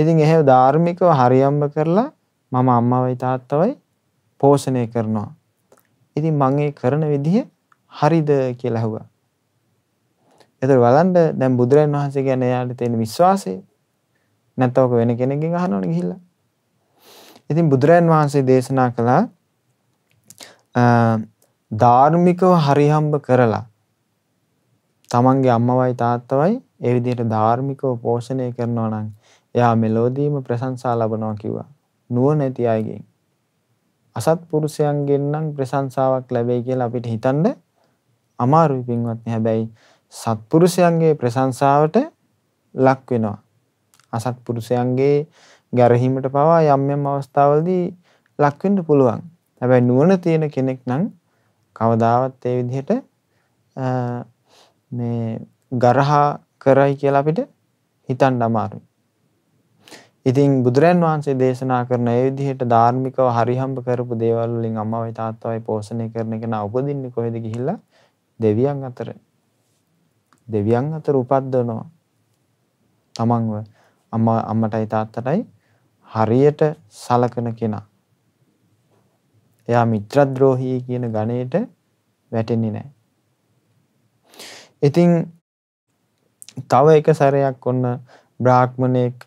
ඉතින් එහෙම ධාර්මිකව හරියම්බ කරලා මම අම්මවයි තාත්තවයි පෝෂණය කරනවා. ඉතින් මම ඒ කරන විදිහ හරිද කියලා ඇහුවා. ඒතර බලන්න දැන් බුදුරජාණන් වහන්සේ ගැන එයාට තියෙන විශ්වාසය නැත්නම් ඔක වෙන කෙනෙක්ගෙන් අහනවනේ ගිහිල්ලා. ඉතින් බුදුරජාණන් වහන්සේ දේශනා කළා ධාර්මිකව හරිහම්බ කරලා තමන්ගේ අම්මවයි තාත්තවයි ඒ විදිහට ධාර්මිකව පෝෂණය කරනවා නම් එයා මෙලෝදීම ප්‍රශංසා ලබනවා කිව්වා. නුවණැති අයගෙන්. අසත්පුරුෂයන්ගෙන් නම් ප්‍රශංසාවක් ලැබෙයි කියලා අපිට හිතන්න අමාරුයි පින්වත්නි. හැබැයි සත්පුරුෂයන්ගේ ප්‍රශංසාවට ලක් වෙනවා. අසත්පුරුෂයන්ගේ ගැරහීමට පවා යම් යම් අවස්ථාවලදී ලක් වෙන්න පුළුවන්. හැබැයි නුවණ තියෙන කෙනෙක් නම් කවදාවත් ඒ විදිහට මේ ගරහා කරයි කියලා අපිට හිතන්න අමාරුයි. ඉතින් බුදුරන් වහන්සේ දේශනා කරන ඒ විදිහට ධාර්මිකව හරිහම්බ කරපු දේවල් වලින් අම්මවයි තාත්තවයි පෝෂණය කරන කෙනා උපදින්නේ කොහෙද ගිහිල්ලා? දෙවියන් අතර. දෙවියන් අතර උපද්දනවා. තමන්ව අම්මා අම්මටයි තාත්තටයි හරියට සලකන කෙනා. එයා මිත්‍රද්‍රෝහී කියන ගණේට වැටෙන්නේ නැහැ. ඉතින් තව එක සැරයක් ඔන්න බ්‍රාහ්මණයෙක්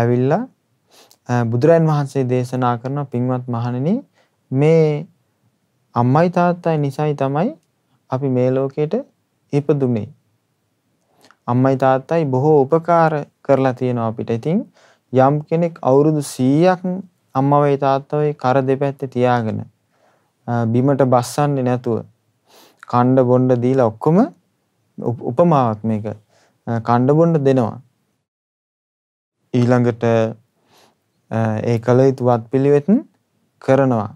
ඇවිල්ලා බුදුරන් වහන්සේ දේශනා කරන පින්වත් මහණෙනි මේ අම්මයි තාත්තයි නිසයි තමයි අපි මේ ලෝකෙට ඉපදුනේ. අම්මයි තාත්තයි බොහෝ උපකාර කරලා තියෙනවා අපිට. ඉතින් යම් කෙනෙක් අවුරුදු 100ක් අම්මවයි තාත්තවයි කර දෙපැත්තේ තියාගෙන බිමට බස්සන්නේ නැතුව කණ්ඩ බොණ්ඩ දීලා ඔක්කොම උපමාවක් මේක. කණ්ඩබොන්ඩ දෙනවා. ඊළඟට ඒ කළ යුතු වත් පිළිවෙතින් කරනවා.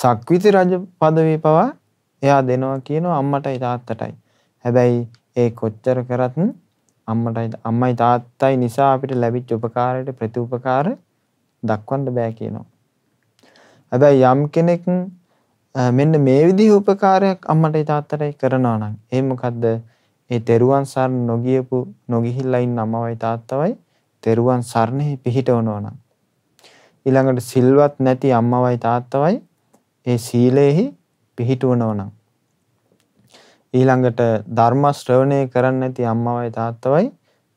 සක්විති රජ පදවී පවා එයා දෙනවා කියනවා අම්මටයි තාත්තටයි. හැබැයි ඒ කොච්චර කරත් අම්මටයි අම්මයි තාත්තයි නිසා අපිට ලැබිච්ච උපකාරයට ප්‍රතිඋපකාර දක්වන්න බෑ කියනවා. හැබැයි යම් කෙනෙක් මෙන්න මේ විදිහ උපකාරයක් අම්මටයි තාත්තටයි කරනවා නම් ඒ මොකද්ද? ඒ තෙරුවන් සරණ නොගියපු නොගිහිල්ලා ඉන්න අම්මවයි තාත්තවයි තෙරුවන් සරණෙහි පිහිටවනවා නම් ඊළඟට සිල්වත් නැති අම්මවයි තාත්තවයි ඒ සීලෙහි පිහිටවනවා නම් ඊළඟට ධර්ම ශ්‍රවණය කරන්නේ නැති අම්මවයි තාත්තවයි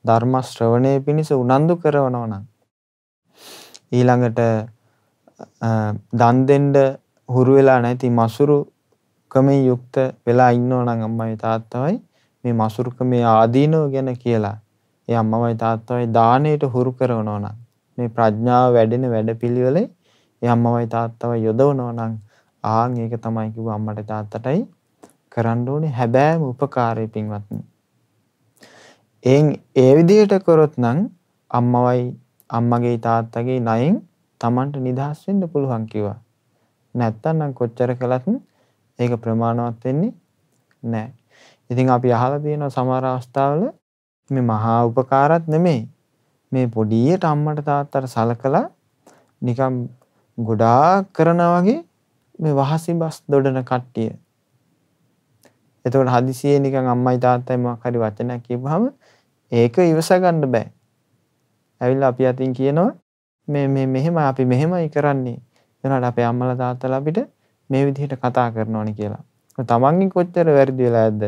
ධර්ම ශ්‍රවණය පිණිස උනන්දු කරනවා නම් ඊළඟට දන් දෙන්න හුරු වෙලා නැති මසුරු කමෙන් යුක්ත වෙලා ඉන්නෝ නම් අම්මයි තාත්තවයි මේ මසුරුකමේ ආදීනව ගැන කියලා ඒ අම්මමයි තාත්තමයි දාණයට හුරු කරනවා නම් මේ ප්‍රඥාව වැඩෙන වැඩපිළිවෙලේ ඒ අම්මමයි තාත්තමයි යොදවනවා නම් ආන් ඒක තමයි කිව්ව අම්මට තාත්තටයි කරන්න ඕනේ හැබෑම උපකාරය පින්වත්නි. එන් ඒ විදිහට කරොත් නම් අම්මවයි අම්මගේ තාත්තගේ ණයෙන් Tamanට නිදහස් වෙන්න පුළුවන් කිව්වා. නැත්තම් නම් කොච්චර කළත් ඒක ප්‍රමාණවත් වෙන්නේ නැහැ. ඉතින් අපි අහලා තියෙනවා සමහර අවස්ථාවල මේ මහා උපකාරත් නෙමෙයි. මේ පොඩියට අම්මට තාත්තට සලකලා නිකම් ගොඩාක් කරනවා වගේ මේ වහසිබස් දොඩන කට්ටිය. එතකොට හදිසියෙ නිකන් අම්මයි තාත්තයි මොකක් හරි වචනයක් කියපුවහම ඒක ඉවස ගන්න බෑ. ඇවිල්ලා අපි අතින් කියනවා මේ මේ මෙහෙම අපි මෙහෙමයි කරන්නේ. එතනට අපේ අම්මලා තාත්තලා අපිට මේ විදිහට කතා කරනෝනේ කියලා. තමන්ගෙන් කොච්චර වැරදි වෙලා ඇද්ද?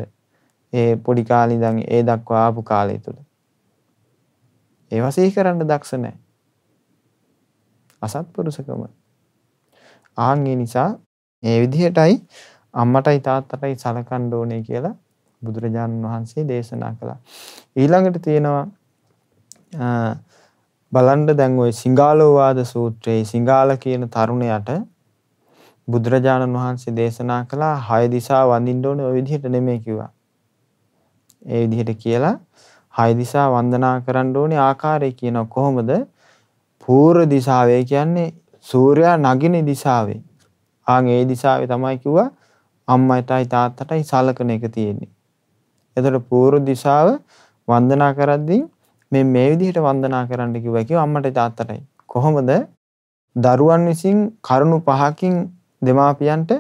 ඒ පොඩි කාලේ ඉඳන් ඒ දක්වා ආපු කාලය තුල. ඒවා සිහි කරන්න දක්ෂ නැහැ. අසත්පුරුෂකම. ආන් ඒ නිසා මේ විදිහටයි අම්මටයි තාත්තටයි සලකන්න ඕනේ කියලා බුදුරජාණන් වහන්සේ දේශනා කළා. ඊළඟට තියෙනවා බලන්න දැන් ওই සිංගාලෝවාද සූත්‍රයේ සිංගාල කියන තරුණයාට බුදුරජාණන් වහන්සේ දේශනා කළා හය දිසා වඳින්න ඕනේ ওই විදිහට නෙමෙයි කිව්වා. ඒ විදිහට කියලා හය දිසා වන්දනා කරන්න ඕනේ ආකාරය කියන කොහොමද? පූර්ව දිශාවේ කියන්නේ සූර්යා නගින දිශාවේ. ආන් ඒ දිශාවේ තමයි කිව්වා අම්මයිටයි තාත්තටයි සලකන එක තියෙන්නේ. එතකොට පූර්ව දිශාව වන්දනා කරද්දී මේ මේ විදිහට වන්දනා කරන්න කිව්වා කිව්වා අම්මට තාත්තටයි. කොහොමද? දරුවන් විසින් කරුණු පහකින් දෙමාපියන්ට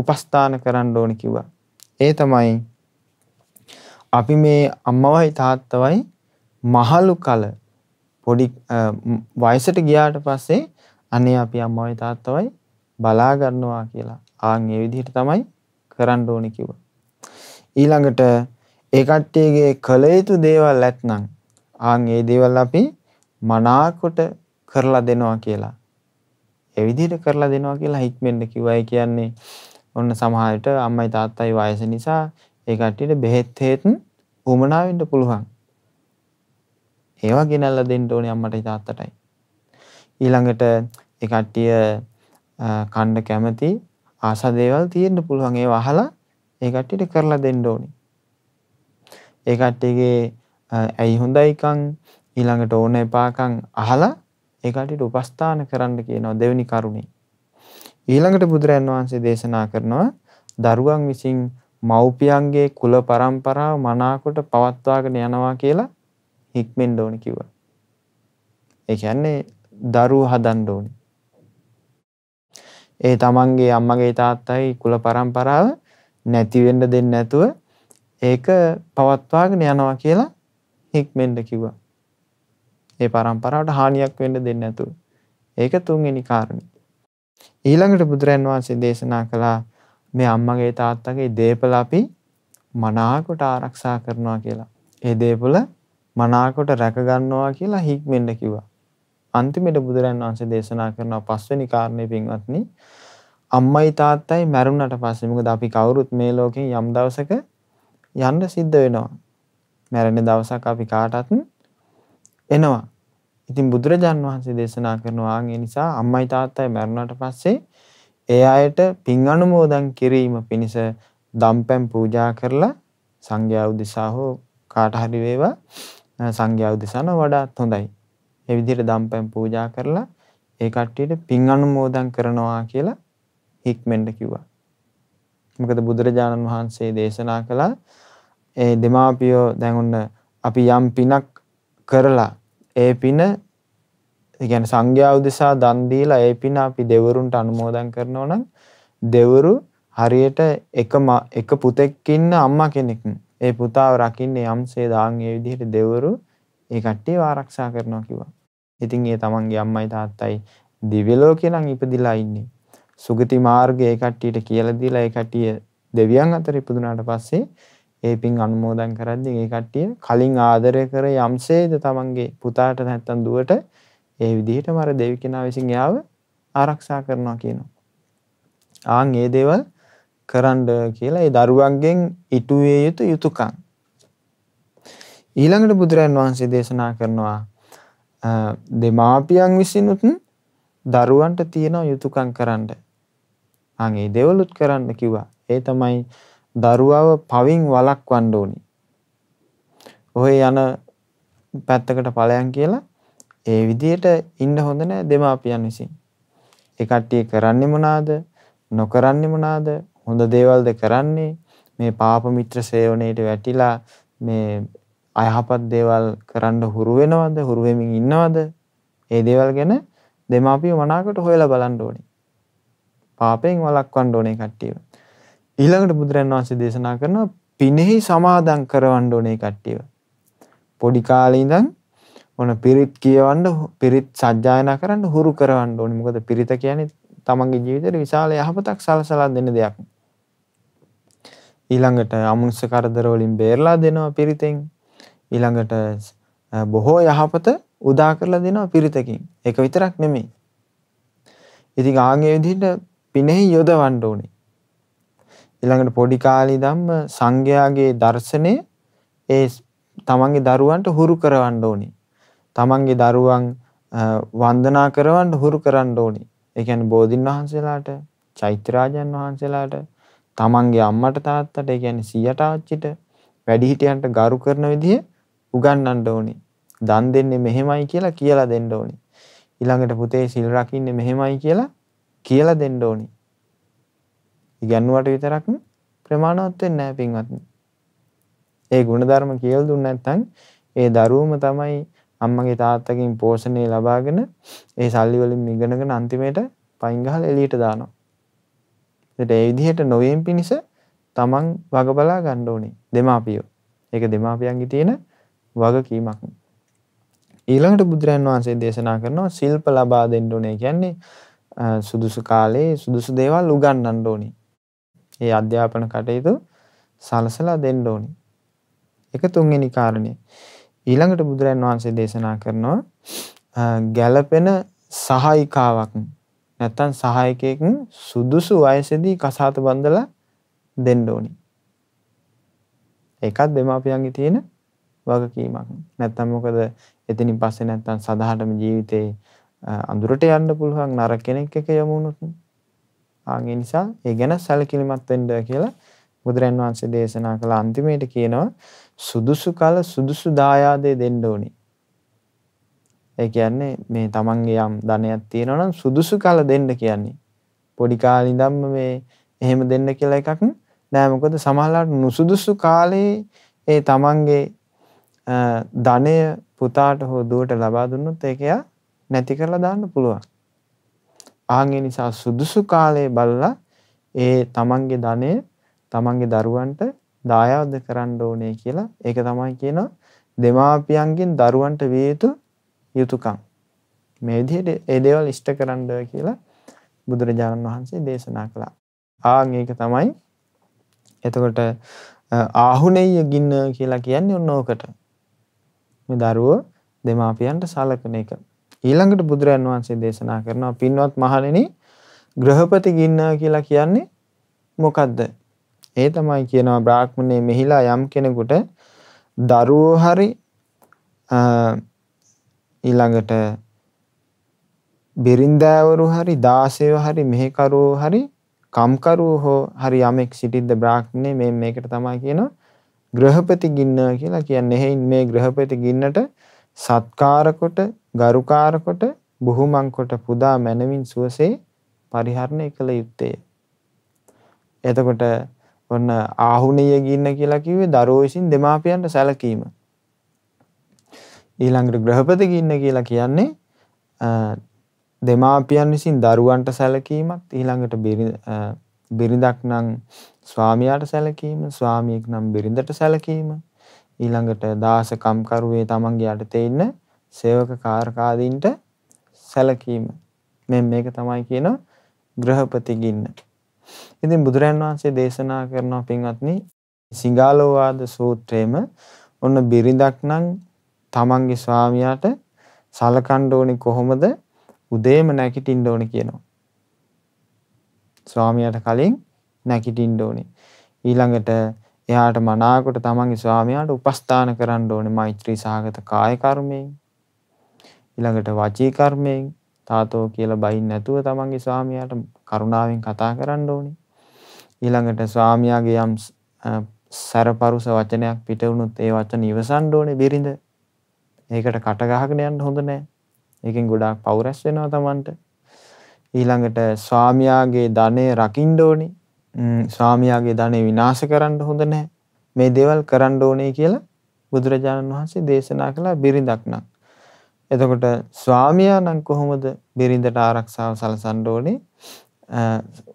උපස්ථාන කරන්න ඕන කිව්වා. ඒ තමයි අපි මේ අම්මවයි තාත්තවයි මහලු කල පොඩි වයසට ගියාට පස්සේ අනේ අපි අම්මවයි තාත්තවයි බලා ගන්නවා කියලා. ආන් ඒ විදිහට තමයි කරන්න ඕනි කිව්වා. ඊළඟට ඒ කට්ටියගේ කළ යුතු දේවල් නැත්නම් ආන් ඒ දේවල් අපි මනාකොට කරලා දෙනවා කියලා. ඒ විදිහට කරලා දෙනවා කියලා හික්මෙන්න කිව්වා. ඒ කියන්නේ ඔන්න සමහර විට අම්මයි තාත්තයි වයස නිසා ඒ කට්ටියට බෙහෙත් හේතුන් උමනා වෙන්න පුළුවන්. ඒවා ගෙනල්ලා දෙන්න ඕනේ අම්මටයි තාත්තටයි. ඊළඟට ඒ කට්ටිය කන්න කැමති ආස දේවල් තියෙන්න පුළුවන්. ඒව අහලා ඒ කට්ටියට කරලා දෙන්න ඕනේ. ඒ කට්ටියගේ ඇයි හොඳයිකන් ඊළඟට ඕන එපාකන් අහලා ඒ කට්ටියට උපස්ථාන කරන්න කියනවා දෙවෙනි කරුණේ. ඊළඟට බුදුරයන් වහන්සේ දේශනා කරනවා දරුවන් විසින් මව්පියන්ගේ කුල પરම්පරාව මනාකොට පවත්වාගෙන යනවා කියලා හික්මෙන්න ඕනේ කිව්වා. ඒ කියන්නේ දරුවෝ හදන්න ඕනේ. ඒ තමන්ගේ අම්මගේ තාත්තයි කුල પરම්පරාව නැති වෙන්න දෙන්නේ නැතුව ඒක පවත්වාගෙන යනවා කියලා හික්මෙන්න කිව්වා. ඒ પરම්පරාවට හානියක් වෙන්න දෙන්නේ නැතුව. ඒක තුන්වෙනි කාරණේ. ඊළඟට බුදුරන් වහන්සේ දේශනා කළා මේ අම්මගේ තාත්තගේ දේපල අපි මනාකොට ආරක්ෂා කරනවා කියලා. ඒ දේපල මනාකොට රැක ගන්නවා කියලා හික්මෙන්න කිව්වා. අන්තිමට බුදුරන් වහන්සේ දේශනා කරන පස්වෙනි කාරණේ පින්වත්නි අම්මයි තාත්තයි මැරුණට පස්සේ මොකද අපි කවුරුත් මේ ලෝකෙන් යම් දවසක යන්න සිද්ධ වෙනවා. මැරෙන දවසක් අපි කාටත් එනවා. ඉතින් බුදුරජාන් වහන්සේ දේශනා කරනවා ඒ නිසා අම්මයි තාත්තයි මැරුණාට පස්සේ ඒ අයට පින් අනුමෝදන් කිරීම පිණිස දම්පැන් පූජා කරලා සංඝයා උදෙසා හෝ කාට හරි වේවා සංඝයා උදෙසාන වඩාත් හොඳයි. ඒ විදිහට දම්පැන් පූජා කරලා ඒ කට්ටියට පින් අනුමෝදන් කරනවා කියලා හික්මෙන්ඩ කිව්වා. මොකද බුදුරජාණන් වහන්සේ දේශනා කළා ඒ දෙමාපියෝ දැන් අපි යම් පිනක් කරලා ඒ පින ඒ කියන්නේ සංඝයා උදෙසා දන් දීලා ඒ පින අපි දෙවරුන්ට අනුමෝදන් කරනවා නම් දෙවරු හරියට එක එක පුතෙක් ඉන්න අම්මා කෙනෙක්. ඒ පුතාව රකින්නේ යම්සේ දාන් ඒ විදිහට දෙවරු ඒ කට්ටියව ආරක්ෂා කරනවා කිව්වා. ඉතින් ඒ තමන්ගේ අම්මයි තාත්තයි දිව්‍ය ලෝකේ නම් ඉපදිලා ඉන්නේ. සුගති මාර්ගය ඒ කට්ටියට කියලා දීලා ඒ කට්ටිය දෙවියන් අතර ඉපදුනාට පස්සේ ඒ පින් අනුමෝදන් කරද්දී ඒ කට්ටිය කලින් ආදරය කර යම්සේද තමන්ගේ පුතාට නැත්තම් දුවට ඒ විදිහටම අර දෙවි කෙනා විසින් එයාව ආරක්ෂා කරනවා කියනවා. ආන් ඒ දේවල් කරන්න කියලා ඒ දරුවන්ගෙන් ඉටුවේ යුතු යුතුයකම්. ඊළඟට බුදුරන් වහන්සේ දේශනා කරනවා දෙමාපියන් විසිනුත් දරුවන්ට තියෙන යුතුයකම් කරන්න. ආන් ඒ දේවලුත් කරන්න කිව්වා. ඒ තමයි දරුවව පවින් වළක්වන්න ඕනි. ඔහේ යන පැත්තකට ඵලයන් කියලා ඒ විදිහට ඉන්න හොඳ නැහැ දෙමාපියන් විසින්. ඒ කට්ටිය කරන්නේ මොනවාද? නොකරන්නේ මොනවාද? හොඳ දේවල්ද කරන්නේ? මේ පාප මිත්‍ර සේවනයේට වැටිලා මේ අයහපත් දේවල් කරන්න හුරු වෙනවද? හුරු වෙමින් ඉන්නවද? ඒ දේවල් ගැන දෙමාපිය මනාකට හොයලා බලන්න ඕනේ. පාපයෙන් වළක්වන්න ඕනේ කට්ටියව. ඊළඟට බුදුරන් වහන්සේ දේශනා කරනවා පිනෙහි සමාදම් කරවන්න ඕනේ කට්ටියව. පොඩි කාලේ ඉඳන් ඔන පිරිත් කියවන්න පිරිත් සජ්ජායනා කරන්න හුරු කරවන්න ඕනේ. මොකද පිරිත කියන්නේ තමන්ගේ ජීවිතේට විශාල යහපතක් සලසලා දෙන දෙයක්. ඊළඟට අමනුෂ්‍ය කරදර වලින් බේරලා දෙනවා පිරිතෙන්. ඊළඟට බොහෝ යහපත උදා කරලා දෙනවා පිරිතකින්. ඒක විතරක් නෙමෙයි. ඉතින් ආන්ගේ විදිහට පිනෙහි යොදවන්න ඕනේ. ඊළඟට පොඩි කාලේ ඉඳන්ම සංඝයාගේ දර්ශනය ඒ තමන්ගේ දරුවන්ට හුරු කරවන්න ඕනේ. තමන්ගේ දරුවන් වන්දනා කරවන්න හුරු කරන්න ඕනේ. ඒ කියන්නේ බෝධින් වහන්සේලාට, චෛත්‍යරාජන් වහන්සේලාට, තමන්ගේ අම්මට තාත්තට, ඒ කියන්නේ සීයට ආච්චිට, වැඩිහිටියන්ට ගරු කරන විදිහ උගන්වන්න ඕනේ. දන් දෙන්නේ මෙහෙමයි කියලා කියලා දෙන්න ඕනේ. ඊළඟට පුතේ සිල් රකින්නේ මෙහෙමයි කියලා කියලා දෙන්න ඕනේ. ඉගැන්නුවට විතරක් ප්‍රමාණවත් වෙන්නේ නැහැ පින්වත්නි. ඒ ಗುಣධර්ම කියලා දුන්නේ නැත්නම් ඒ දරුවම තමයි අම්මගේ තාත්තගෙන් පෝෂණය ලබාගෙන ඒ සල්ලි වලින් ඉගෙනගෙන අන්තිමේට පයින් ගහලා එළියට දානවා. ඒකට ඒ විදිහට නොවේම් පිනිස තමන් වග බලා ගන්න ඕනේ දෙමාපියෝ. ඒක දෙමාපියන්ගේ තියෙන වගකීමක්. ඊළඟට බුදුරන් වහන්සේ දේශනා කරනවා සිල්ප ලබා දෙන්න ඕනේ කියන්නේ සුදුසු කාලේ සුදුසු දේවල් උගන්වන්න ඕනේ. ඒ අධ්‍යාපන කටයුතු සලසලා දෙන්න ඕනේ. ඒක තුන්වෙනි කාරණේ. ඊළඟට බුදුරන් වහන්සේ දේශනා කරනවා ගැළපෙන සහායිකාවක් නැත්තම් සහායකයෙක් සුදුසු වයසේදී කසාත බඳලා දෙන්න ඕනි. ඒකත් දෙමාපියන්ගේ තියෙන වගකීමක්. නැත්තම් මොකද එතනින් පස්සේ නැත්තම් සදාහටම ජීවිතේ අඳුරට යන්න පුළුවන් නරක කෙනෙක් එක යමු උනොත්. ආන් ඒ නිසා ඒ ගැන සැලකිලිමත් වෙන්න කියලා බුදුරන් වහන්සේ දේශනා කළ අන්තිමේට කියනවා සුදුසු කල සුදුසු දායාදේ දෙන්න ඕනේ. ඒ කියන්නේ මේ තමන්ගේ යම් ධනයක් තියෙනවා නම් සුදුසු කල දෙන්න කියන්නේ. පොඩි කාලේ ඉඳන්ම මේ එහෙම දෙන්න කියලා එකක් නෑ මොකද සමහරවිට නුසුදුසු කාලේ ඒ තමන්ගේ ධනය පුතාට හෝ දුවට ලබා දුන්නොත් ඒක නැති කරලා දාන්න පුළුවන්. ආන් නිසා සුදුසු කාලේ බලලා ඒ තමන්ගේ ධනය තමන්ගේ දරුවන්ට දායාද කරන්න ඕනේ කියලා ඒක තමයි කියනවා දෙමාපියන්ගෙන් දරුවන්ට විය යුතු යුතුයකම් මේ විදිහට ඒ දේවල් ඉෂ්ට කරන්න කියලා බුදුරජාණන් වහන්සේ දේශනා කළා ආන් ඒක තමයි එතකොට ආහුණෙය ගින්න කියලා කියන්නේ ඔන්න ඕකට මේ දරුවෝ දෙමාපියන්ට සලකන එක ඊළඟට බුදුරජාණන් වහන්සේ දේශනා කරනවා පින්වත් මහණෙනි ගෘහපති ගින්න කියලා කියන්නේ මොකද්ද ඒ තමයි කියනවා බ්‍රාහ්මණය මෙහිලා යම් කෙනෙකුට දරුවෝ හරි ඊළඟට බිරින්දෑවරු හරි දාසයෝ හරි මෙහෙකරුවෝ හරි කම්කරුවෝ හෝ හරි යමෙක් සිටිද්ද බ්‍රාහ්මණය මේ මේකට තමයි කියනවා ගෘහපති ගින්න කියලා කියන්නේ. එහෙන් මේ ගෘහපති ගින්නට සත්කාර කොට, ගරුකාර කොට, බුහුමන් කොට පුදා මනමින් සුවසේ පරිහරණය කළ යුත්තේ. එතකොට ඔන්න ආහුණීය ගින්න කියලා කිව්වේ දරුවෝ විසින් දෙමාපියන්ට සැලකීම. ඊළඟට ගෘහපති ගින්න කියලා කියන්නේ දෙමාපියන් විසින් දරුවන්ට සැලකීමත් ඊළඟට බිරිඳක් නම් ස්වාමියාට සැලකීම ස්වාමියෙක් නම් බිරිඳට සැලකීම ඊළඟට දාස කම්කරුවේ තමන්ගේ යටතේ ඉන්න සේවක කාර්කාදීන්ට සැලකීම මෙන්න මේක තමයි කියන ගෘහපති ගින්න. ඉතින් බුදුරයන් වහන්සේ දේශනා කරන පින්වත්නි සිඟාලෝවාද සූත්‍රයේම ඔන්න බිරිඳක් නම් තමන්ගේ ස්වාමියාට සලකන්න ඕනේ කොහොමද උදේම නැගිටින්න ඕනේ කියනවා. ස්වාමියාට කලින් නැගිටින්න ඕනේ. ඊළඟට එයාට මනාකොට තමන්ගේ ස්වාමියාට උපස්ථාන කරන්න ඕනේ මෛත්‍රී සහගත කාය කර්මයෙන්. ඊළඟට වචී කර්මයෙන් තාතෝ කියලා බයින් නැතුව තමන්ගේ ස්වාමියාට කරුණාවෙන් කතා කරන්න ඕනේ. ඊළඟට ස්වාමියාගේ යම් සැරපරුස වචනයක් පිට වුණොත් ඒ වචන ඉවසන්න ඕනේ බිරිඳ. ඒකට කට ගහගෙන යන්න හොඳ නෑ. ඒකෙන් ගොඩාක් පව් රැස් වෙනවා Tamanට. ඊළඟට ස්වාමියාගේ ධනෙ රකින්න ඕනේ. ස්වාමියාගේ ධනෙ විනාශ කරන්න හොඳ නෑ. මේ දේවල් කරන්න ඕනේ කියලා බුදුරජාණන් වහන්සේ දේශනා කළ බිරිඳක් නම්. එතකොට ස්වාමියා නම් කොහොමද බිරිඳට ආරක්ෂාව සලසන්න ඕනේ?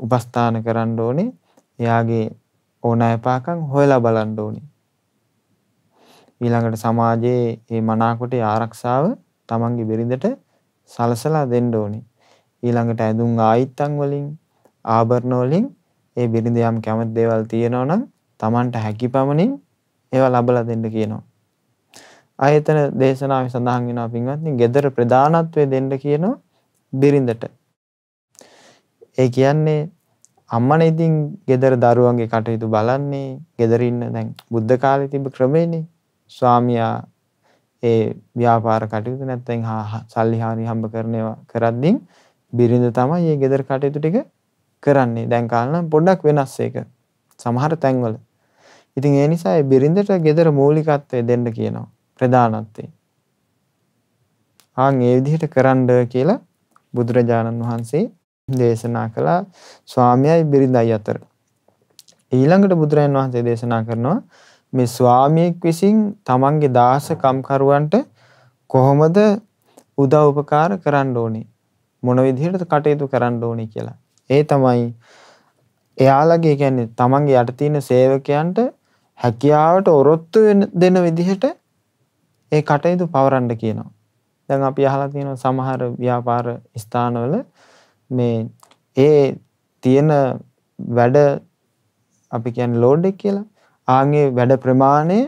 උපස්ථාන කරන්න ඕනේ. එයාගේ ඕනෑපාකම් හොයලා බලන්න ඕනේ. ඊළඟට සමාජයේ මේ මනාකොටේ ආරක්ෂාව Tamange බිරිඳට සලසලා දෙන්න ඕනේ. ඊළඟට ඇඳුම් ආයිත්තම් වලින් ආභරණ වලින් ඒ බිරිඳ යම් කැමති දේවල් තියෙනවා නම් Tamanට හැකි පමණින් ඒවා ලබලා දෙන්න කියනවා. ආයතන දේශනාවේ සඳහන් වෙනවා පින්වත්නි, gedara ප්‍රධානත්වය දෙන්න කියනවා බිරිඳට. ඒ කියන්නේ අම්මන ඉතින් ගෙදර දරුවන්ගේ කටයුතු බලන්නේ ගෙදර ඉන්න දැන් බුද්ධ කාලේ තිබ්බ ක්‍රමේනේ ස්වාමියා ඒ ව්‍යාපාර කටයුතු නැත්නම් සල්ලි හානි හම්බ කරනවා කරද්දී බිරිඳ තමයි මේ ගෙදර කටයුතු ටික කරන්නේ දැන් කාලනම් පොඩ්ඩක් වෙනස් ඒක සමහර තැන්වල ඉතින් ඒ නිසා ඒ බිරිඳට ගෙදර මූලිකත්වය දෙන්න කියනවා ප්‍රධානත්වය ආන් ඒ විදිහට කරන්න කියලා බුදුරජාණන් වහන්සේ දේශනා කළා ස්වාමියයි බිරිඳයි අතර. ඊළඟට බුදුරජාන් වහන්සේ දේශනා කරනවා මේ ස්වාමියෙක් විසින් තමන්ගේ දාස කම්කරුවන්ට කොහොමද උදව් උපකාර කරන්න ඕනේ මොන විදිහටද කටයුතු කරන්න ඕනේ කියලා. ඒ තමයි එයාලගේ කියන්නේ තමන්ගේ යට තියෙන සේවකයන්ට හැකියාවට ඔරොත්තු දෙන විදිහට ඒ කටයුතු පවරන්න කියනවා. දැන් අපි අහලා තියෙනවා සමහර ව්‍යාපාර ස්ථානවල මේ ඒ තියෙන වැඩ අපි කියන්නේ ලෝඩ් එක කියලා. ආන්ගේ වැඩ ප්‍රමාණය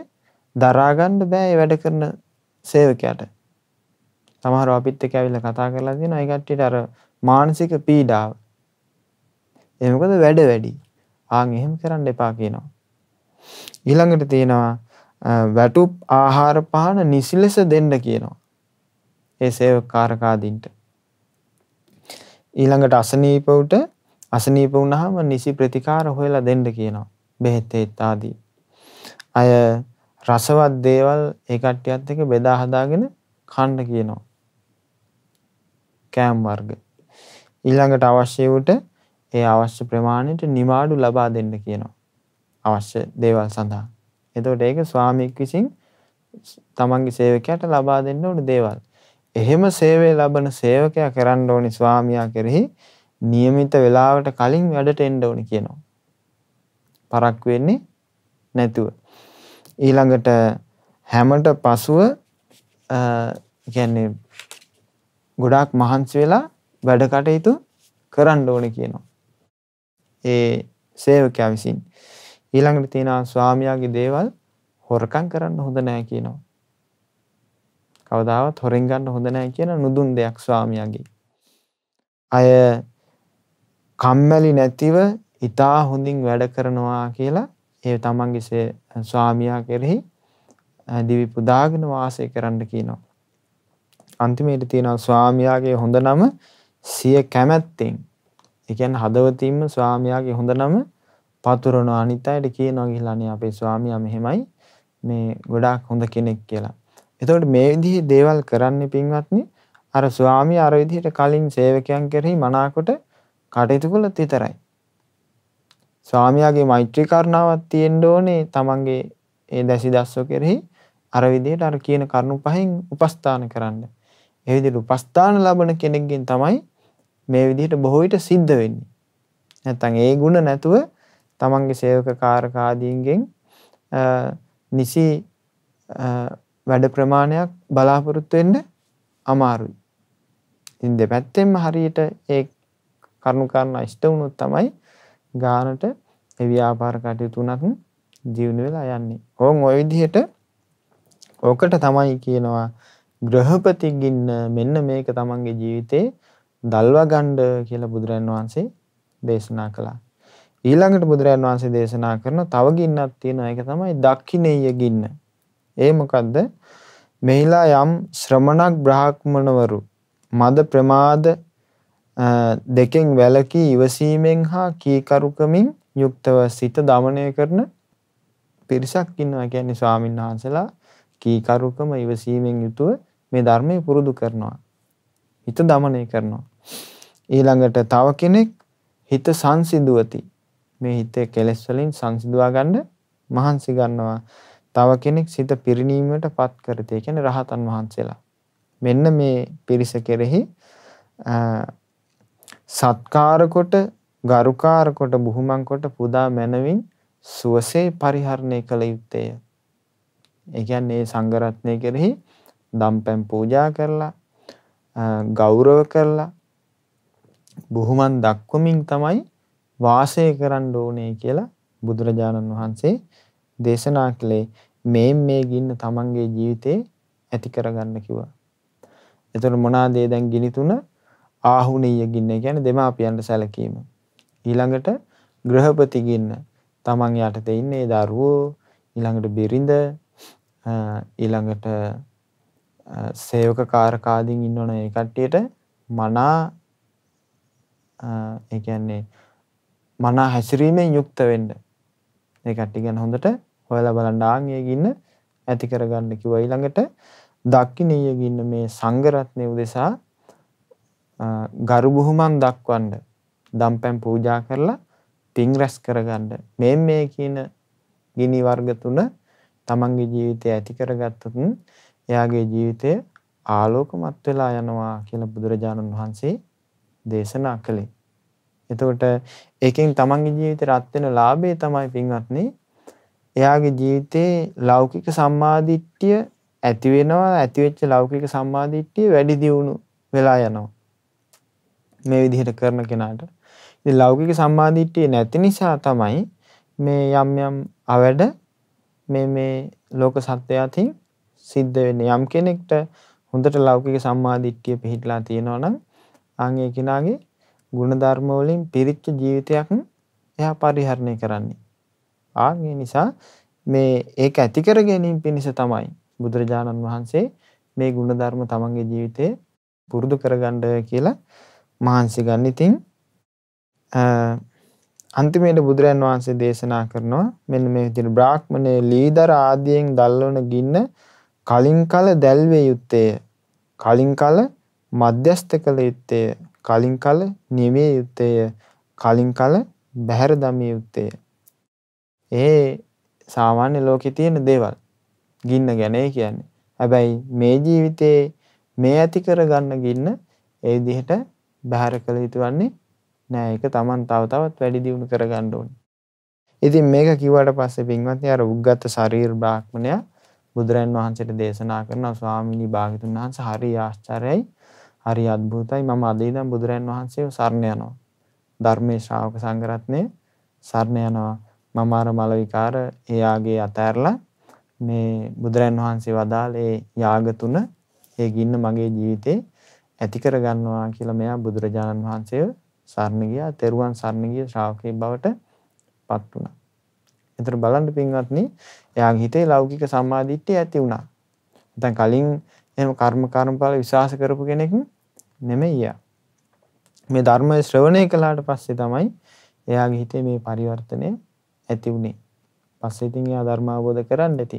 දරා ගන්න බෑ ඒ වැඩ කරන සේවකයාට. සමහරව අපිත් එක්ක ඇවිල්ලා කතා කරලා දිනවා ඒ කට්ටියට අර මානසික පීඩාව. ඒ මොකද වැඩ වැඩි. ආන් එහෙම කරන්න එපා කියනවා. ඊළඟට තියෙනවා වැටුප් ආහාර පාන නිසි ලෙස දෙන්න කියනවා. ඒ සේවකාරකාදීන්ට. ඊළඟට අසනීපවුට අසනීප වුණාම නිසි ප්‍රතිකාර හොයලා දෙන්න කියනවා. බෙහෙත් ඒත් ආදී. අය රසවත් දේවල් ඒ කට්ටියත් එක්ක බෙදා හදාගෙන කන්න කියනවා. කෑම වර්ග. ඊළඟට අවශ්‍ය වුට ඒ අවශ්‍ය ප්‍රමාණයට නිවාඩු ලබා දෙන්න කියනවා. අවශ්‍ය දේවල් සඳහා. එතකොට ඒක ස්වාමීක් විසින් තමන්ගේ සේවකයාට ලබා දෙන්න ඕන දේවල්. එහෙම සේවය ලබන සේවකයා කරන්න ඕනි ස්වාමියා කෙරෙහි નિયમિત වේලාවට කලින් වැඩට එන්න ඕනි කියනවා. පරක් වෙන්නේ නැතුව. ඊළඟට හැමට පසුව කියන්නේ ගොඩාක් මහන්සි වෙලා වැඩ කටයුතු කරන්න ඕනේ කියනවා. ඒ සේවකයා විසින්. ඊළඟට තියෙනවා ස්වාමියාගේ දේවල් හොරකම් කරන්න හොඳ නෑ කියනවා. කවදාවත් හොරෙන් ගන්න හොඳ නැහැ කියන නුදුන් දෙයක් ස්වාමියාගේ. අය කම්මැලි නැතිව ඊටා හොඳින් වැඩ කරනවා කියලා ඒ තමන්ගේ ස්වාමියා කෙරෙහි දිවි පුදාගෙන වාසය කරන්න කියනවා. අන්තිමේට තියෙනවා ස්වාමියාගේ හොඳ නම සිය කැමැත්තෙන්. ඒ කියන්නේ හදවතින්ම ස්වාමියාගේ හොඳ නම පතුරවන අනිත් අයට කියනවා ගිහලා අනේ අපේ ස්වාමියා මෙහෙමයි මේ ගොඩාක් හොඳ කෙනෙක් කියලා. එතකොට මේ විදිහේ දේවල් කරන්න පින්වත්නි අර ස්වාමී අර විදිහට කලින් සේවකයන් කෙරෙහි මනාකොට කටයුතු කළොත් විතරයි. ස්වාමියාගේ මෛත්‍රී කරුණාවක් තියෙන්න ඕනේ තමන්ගේ ඒ දැසි දස්සෝ කෙරෙහි අර විදිහට අර කියන කරුණු පහෙන් උපස්ථාන කරන්න. ඒ විදිහට උපස්ථාන ලබන කෙනෙක්ගෙන් තමයි මේ විදිහට බොහෝ විට සිද්ධ වෙන්නේ. නැත්තම් ඒ ಗುಣ නැතුව තමන්ගේ සේවක කාර්කාදීන්ගෙන් නිසි වැඩ ප්‍රමාණයක් බලාපොරොත්තු වෙන්න අමාරුයි. ඉතින් දෙපැත්තෙන්ම හරියට ඒ කරුණු කාරණා ඉෂ්ට වුණොත් තමයි ගානට ඒ ව්‍යාපාර කටයුතු උනත් ජීවුන වෙලා යන්නේ. ඕන් ওই විදිහට ඕකට තමයි කියනවා ග්‍රහපතිගින්න මෙන්න මේක තමන්ගේ ජීවිතේ දල්වා ගන්න කියලා බුදුරන් වහන්සේ දේශනා කළා. ඊළඟට බුදුරන් වහන්සේ දේශනා කරන තව ගින්නක් තියෙනවා ඒක තමයි දක්ෂිනේය ගින්න. ඒ මොකද්ද? මෙහිලා යම් ශ්‍රමණක් බ්‍රාහ්මණවරු මද ප්‍රමාද දෙකෙන් වැළකී ඉවසීමෙන් හා කීකරුකමින් යුක්තව සිත දමණය කරන පිරිසක් ඉන්නවා. කියන්නේ ස්වාමීන් වහන්සලා කීකරුකම ඉවසීමෙන් යුතුව මේ ධර්මය පුරුදු කරනවා. හිත දමණය කරනවා. ඊළඟට තව කෙනෙක් හිත සංසිඳුවති. මේ හිතේ කෙලෙස් වලින් සංසිඳවා ගන්න මහන්සි ගන්නවා. තව කෙනෙක් සිත පිරිණීමට පත් කරති. ඒ කියන්නේ රහතන් වහන්සේලා. මෙන්න මේ පිරිස කෙරෙහි සත්කාර කොට, ගරුකාර කොට, බුහුමන් කොට පුදා මැනවින් සුවසේ පරිහරණය කළ යුත්තේය. ඒ කියන්නේ සංඝ රත්නය කෙරෙහි දම්පැන් පූජා කරලා ගෞරව කරලා බුහුමන් දක්වමින් තමයි වාසය කරන්න ඕනේ කියලා බුදුරජාණන් වහන්සේ දේශනා කළේ මේ මේ ගින්න තමන්ගේ ජීවිතේ ඇති කරගන්න කිව්වා. එතකොට මොනවාද දැන් ගිනි තුන? ආහුණීය ගින්න කියන්නේ දෙමාපියන්ට සැලකීම. ඊළඟට ගෘහපති ගින්න තමන් යටතේ ඉන්නේ දරුවෝ, ඊළඟට බිරිඳ, ඊළඟට සේවක කාර්කාදීන් ඉන්නවනේ ඒ කට්ටියට මනා ඒ කියන්නේ මනා හැසිරීමෙන් යුක්ත වෙන්න. ඒ කට්ටිය ගැන හොඳට ඔයාලා බලන්න ආන්ගේ ගින්න ඇති කරගන්න කිව්වා. ඊළඟට දක්ෂිනීය ගින්න මේ සංඝරත්නය උදෙසා ගරු බුහුමන් දක්වන්න දම්පැන් පූජා කරලා පින් රැස් කරගන්න. මේ මේ කියන ගිනි වර්ග තුන තමන්ගේ ජීවිතය ඇති කරගත්තොත් එයාගේ ජීවිතය ආලෝකමත් වෙලා යනවා කියලා බුදුරජාණන් වහන්සේ දේශනා කළේ. එතකොට ඒකෙන් තමන්ගේ ජීවිතේ රත් වෙන ලාභය තමයි පින්වත්නි එයාගේ ජීවිතේ ලෞකික සම්මාදිට්ඨිය ඇති වෙනවා ඇති වෙච්ච ලෞකික සම්මාදිට්ඨිය වැඩි දියුණු වෙලා යනවා මේ විදිහට කරන කෙනාට ඉතින් ලෞකික සම්මාදිට්ඨිය නැති නිසා තමයි මේ යම් යම් අවැඩ මේ මේ ලෝක සත්‍යයන් සිද්ධ වෙන්නේ යම් කෙනෙක්ට හොඳට ලෞකික සම්මාදිට්ඨිය පිහිටලා තියෙනවා නම් ආන් ඒ කෙනාගේ ගුණධර්ම වලින් පිරිච්ච ජීවිතයක් එයා පරිහරණය කරන්නේ ආන් නිසා මේ ඒක ඇති කර ගැනීම පිණිස තමයි බුදුරජාණන් වහන්සේ මේ ಗುಣධර්ම තමන්ගේ ජීවිතේ පුරුදු කරගන්න කියලා මහන්සි ගන්න. ඉතින් අන්තිමේට බුදුරයන් වහන්සේ දේශනා කරනවා මෙන්න මේ විදිහට බ්‍රාහ්මණය ලීදර ආදියෙන් දැල්වන ගින්න කලින් කල දැල්වේ යුත්තේ කලින් කල මධ්‍යස්ත කළ යුත්තේ කලින් කල නිමේ යුත්තේ කලින් කල බහැර දමිය යුත්තේ ඒ සාමාන්‍ය ලෝකේ තියෙන දේවල්. ගින්න ගැන ඒ කියන්නේ. හැබැයි මේ ජීවිතේ මේ ඇති කරගන්න ගින්න ඒ විදිහට බහැර කළ යුතු වන්නේ නෑ. ඒක Taman තව තවත් වැඩි දියුණු කරගන්න ඕනේ. ඉතින් මේක කිව්වට පස්සේ පින්වත්නි අර උග්ගත් ශරීර බ්‍රාහ්මණයා බුදුරන් වහන්සේට දේශනා කරනවා ස්වාමිනී භාග්‍යතුන් වහන්සේ හරි ආශ්චර්යයි හරි අద్භූතයි මම අද ඉඳන් බුදුරන් වහන්සේව සරණ යනවා ධර්මයේ ශ්‍රාවක සංඝරත්නයේ සරණ යනවා මම අර මල විකාර එයාගේ අතහැරලා මේ බුදුරන් වහන්සේ වදාළ ඒ යාග තුන ඒ ගින්න මගේ ජීවිතේ ඇති කර ගන්නවා කියලා මෙයා බුදුරජාණන් වහන්සේව සරණ ගියා. තෙරුවන් සරණ ගිය ශ්‍රාවකේ බවට පත් වුණා. ඒතර බලන්න පින්වත්නි, එයාගේ හිතේ ලෞකික සම්මාදිට්ඨිය ඇති වුණා. දැන් කලින් එහෙම කර්ම කර්මඵල විශ්වාස කරපු කෙනෙක් නෙමෙයි මේ ධර්මය ශ්‍රවණය කළාට පස්සේ තමයි එයාගේ හිතේ මේ පරිවර්තනය ඇති උනේ. පස්සේ ඉතින් එයා ධර්ම අවබෝධ කරන්න ඇති.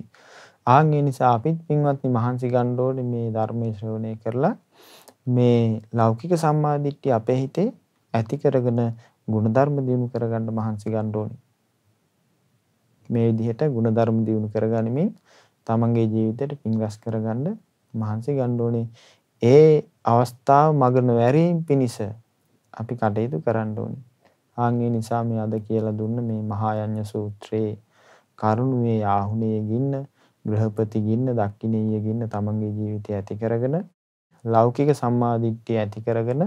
ආන් ඒ නිසා අපිත් පින්වත්නි මහන්සි ගන්න ඕනේ මේ ධර්මයේ ශ්‍රවණය කරලා මේ ලෞකික සම්මාදිට්ඨිය අපේ හිතේ ඇති කරගෙන ಗುಣධර්ම දියුණු කරගන්න මහන්සි ගන්න ඕනේ. මේ විදිහට ಗುಣධර්ම දියුණු කරගනිමින් තමන්ගේ ජීවිතයට පින් රැස් කරගන්න මහන්සි ගන්න ඕනේ. ඒ අවස්ථාව මග නොවැරීම පිණිස අපි කටයුතු කරන්න ඕනේ. ආන්ගේ නිසා මේ අද කියලා දුන්න මේ මහායඤ්‍ය සූත්‍රයේ කරුණුවේ ආහුණයේ ගින්න ගෘහපති ගින්න දක්ෂිනීය ගින්න තමන්ගේ ජීවිතය ඇති කරගෙන ලෞකික සම්මාදිට්ඨිය ඇති කරගෙන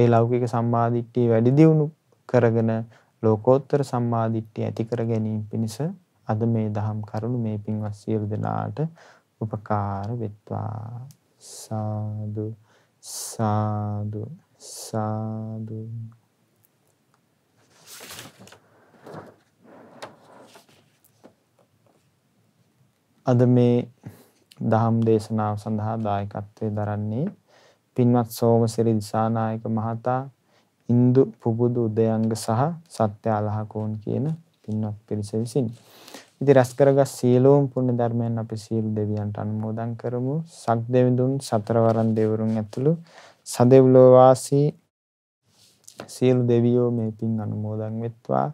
ඒ ලෞකික සම්මාදිට්ඨිය වැඩි දියුණු කරගෙන ලෝකෝත්තර සම්මාදිට්ඨිය ඇති කර ගැනීම පිණිස අද මේ දහම් කරුණු මේ පින්වත් සියලු දෙනාට උපකාර වෙත්වා සාදු සාදු සාදු අද මේ දහම් දේශනාව සඳහා දායකත්වයේ දරන්නේ පින්වත් සෝමසිරි දිසානායක මහතා ඉන්දු පුබුදු උදයංග සහ සත්‍ය අලහකෝන් කියන පින්වත් පිරිස විසින්. ඉතින් රැස් කරගත් සීලෝම් පුණ්‍ය ධර්මයන් අපි සීල් දෙවියන්ට අනුමෝදන් කරමු. සක්දෙවිඳුන් සතරවරන් දෙවරුන් ඇතුළු සදෙව්ලෝ වාසී සීල් දෙවියෝ මේ පින් අනුමෝදන් වෙත්වා.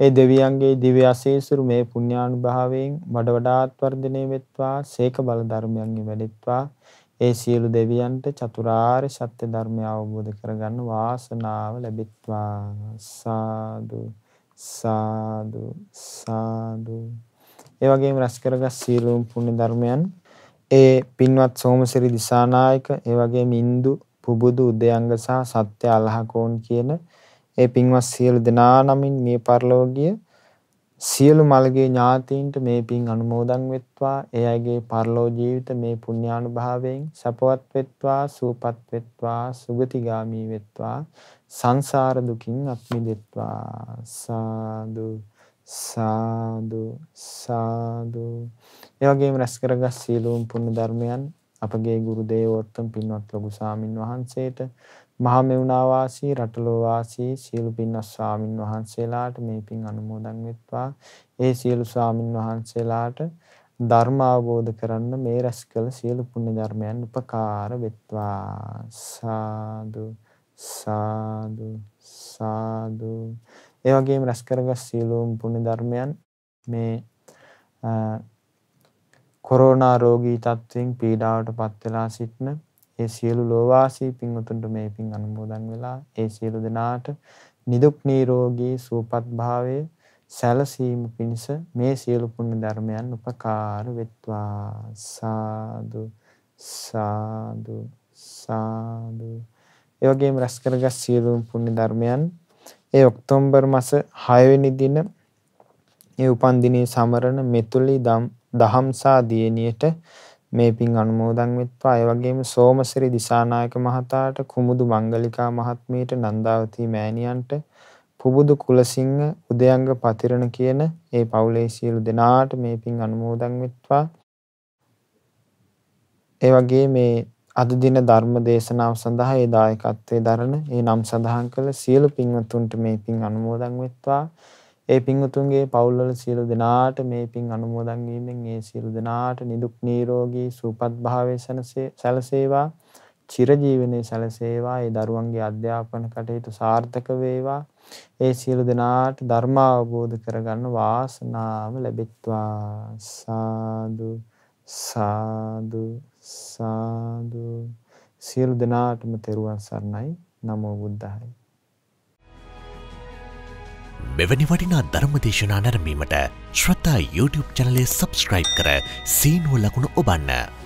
ඒ දෙවියන්ගේ දිව්‍ය අසීසුරු මේ පුණ්‍යානුභාවයෙන් වඩ වඩාත් වර්ධනය වෙත්වා සේක බල ධර්මයන්ගේ වැඩිත්වා ඒ සියලු දෙවියන්ට චතුරාර්ය සත්‍ය ධර්මය අවබෝධ කරගන්න වාසනාව ලැබිත්වා සාදු සාදු සාදු ඒ වගේම රැස් කරගත් සියලුම පුණ්‍ය ධර්මයන් ඒ පින්වත් සෝමසිරි දිසානායක ඒ වගේම ඉන්දු පුබුදු උදයංග සහ සත්‍ය අලහකෝන් කියන ඒ පින්වත් සියලු දෙනා නමින් මේ පරලෝකීය සියලු මළගේ ඥාතීන්ට මේ පින් අනුමෝදන් වෙත්වා ඒ අයගේ පරලෝ ජීවිත මේ පුණ්‍යානුභාවයෙන් සපවත් වෙත්වා සූපත් වෙත්වා සුගතිගාමි වෙත්වා සංසාර දුකින් අත් මිදෙත්වා සාදු සාදු සාදු ඒ වගේම රැස් කරගත් සීලූම් පුණ්‍ය ධර්මයන් අපගේ ගුරු දේවෝත්තම පින්වත් ලොකු සාමින් වහන්සේට මහමෙවුනා වාසී රටලෝ වාසී සියලු පින්වත් ස්වාමින් වහන්සේලාට මේ පින් අනුමෝදන් වෙත්වා ඒ සියලු ස්වාමින් වහන්සේලාට ධර්ම අවබෝධ කරන්න මේ රැස් කළ සියලු පුණ්‍ය ධර්මයන් උපකාර වෙත්වා සාදු සාදු සාදු ඒ වගේම රැස් කරගත් සියලුම පුණ්‍ය ධර්මයන් මේ කොරෝනා රෝගී තත්ත්වයෙන් පීඩාවටපත් වෙලා සිටින ඒ සියලු ලෝවාසී පින්වතුන්ට මේ පින් අනුමෝදන් වෙලා ඒ සියලු දෙනාට නිදුක් නිරෝගී සුවපත් භාවය සැලසීම පිණිස මේ සියලු පුණ්‍ය ධර්මයන් උපකාර වෙත්වා සාදු සාදු සාදු ඒ වගේම රැස් කරගත් සියලුම පුණ්‍ය ධර්මයන් ඒ ඔක්තෝබර් මාස 6 වෙනි දින ඒ උපන් දිනේ සමරන මෙතුලි දම් දහම්සා දියණියට මේ පින් අනුමෝදන් වෙත්වා ඒ වගේම සෝමසිරි දිසානායක මහතාට කුමුදු මංගලිකා මහත්මියට නන්දාවති මෑණියන්ට පුබුදු කුලසිංහ උදයංග පතිරණ කියන ඒ පවුලේ සියලු දෙනාට මේ පින් අනුමෝදන් වෙත්වා ඒ වගේ මේ අද දින ධර්ම දේශනාව සඳහා ඒ දායකත්වයේ දරන ඒ නම් සඳහන් කළ සියලු පින්වත්තුන්ට මේ පින් අනුමෝදන් වෙත්වා ඒ පින්වතුන්ගේ පවුල්වල සියලු දෙනාට මේ පින් අනුමෝදන් වීමෙන් ඒ සියලු දෙනාට නිදුක් නිරෝගී සුවපත් භාවයේ සැලසේවා චිරජීවනයේ සැලසේවා ඒ දරුවන්ගේ අධ්‍යාපන කටයුතු සාර්ථක වේවා ඒ සියලු දෙනාට ධර්ම අවබෝධ කරගන්න වාසනාව ලැබෙත්වා සාදු සාදු සාදු සියලු දෙනාටම තෙරුවන් සරණයි නමෝ බුද්ධායි මෙවැනි වටිනා ධර්මදේශනා නැරමීමට ශ්‍රතා YouTube චනලය සබස්ක්‍රයිබ් කර සීනුව ලකුණු ඔබන්න.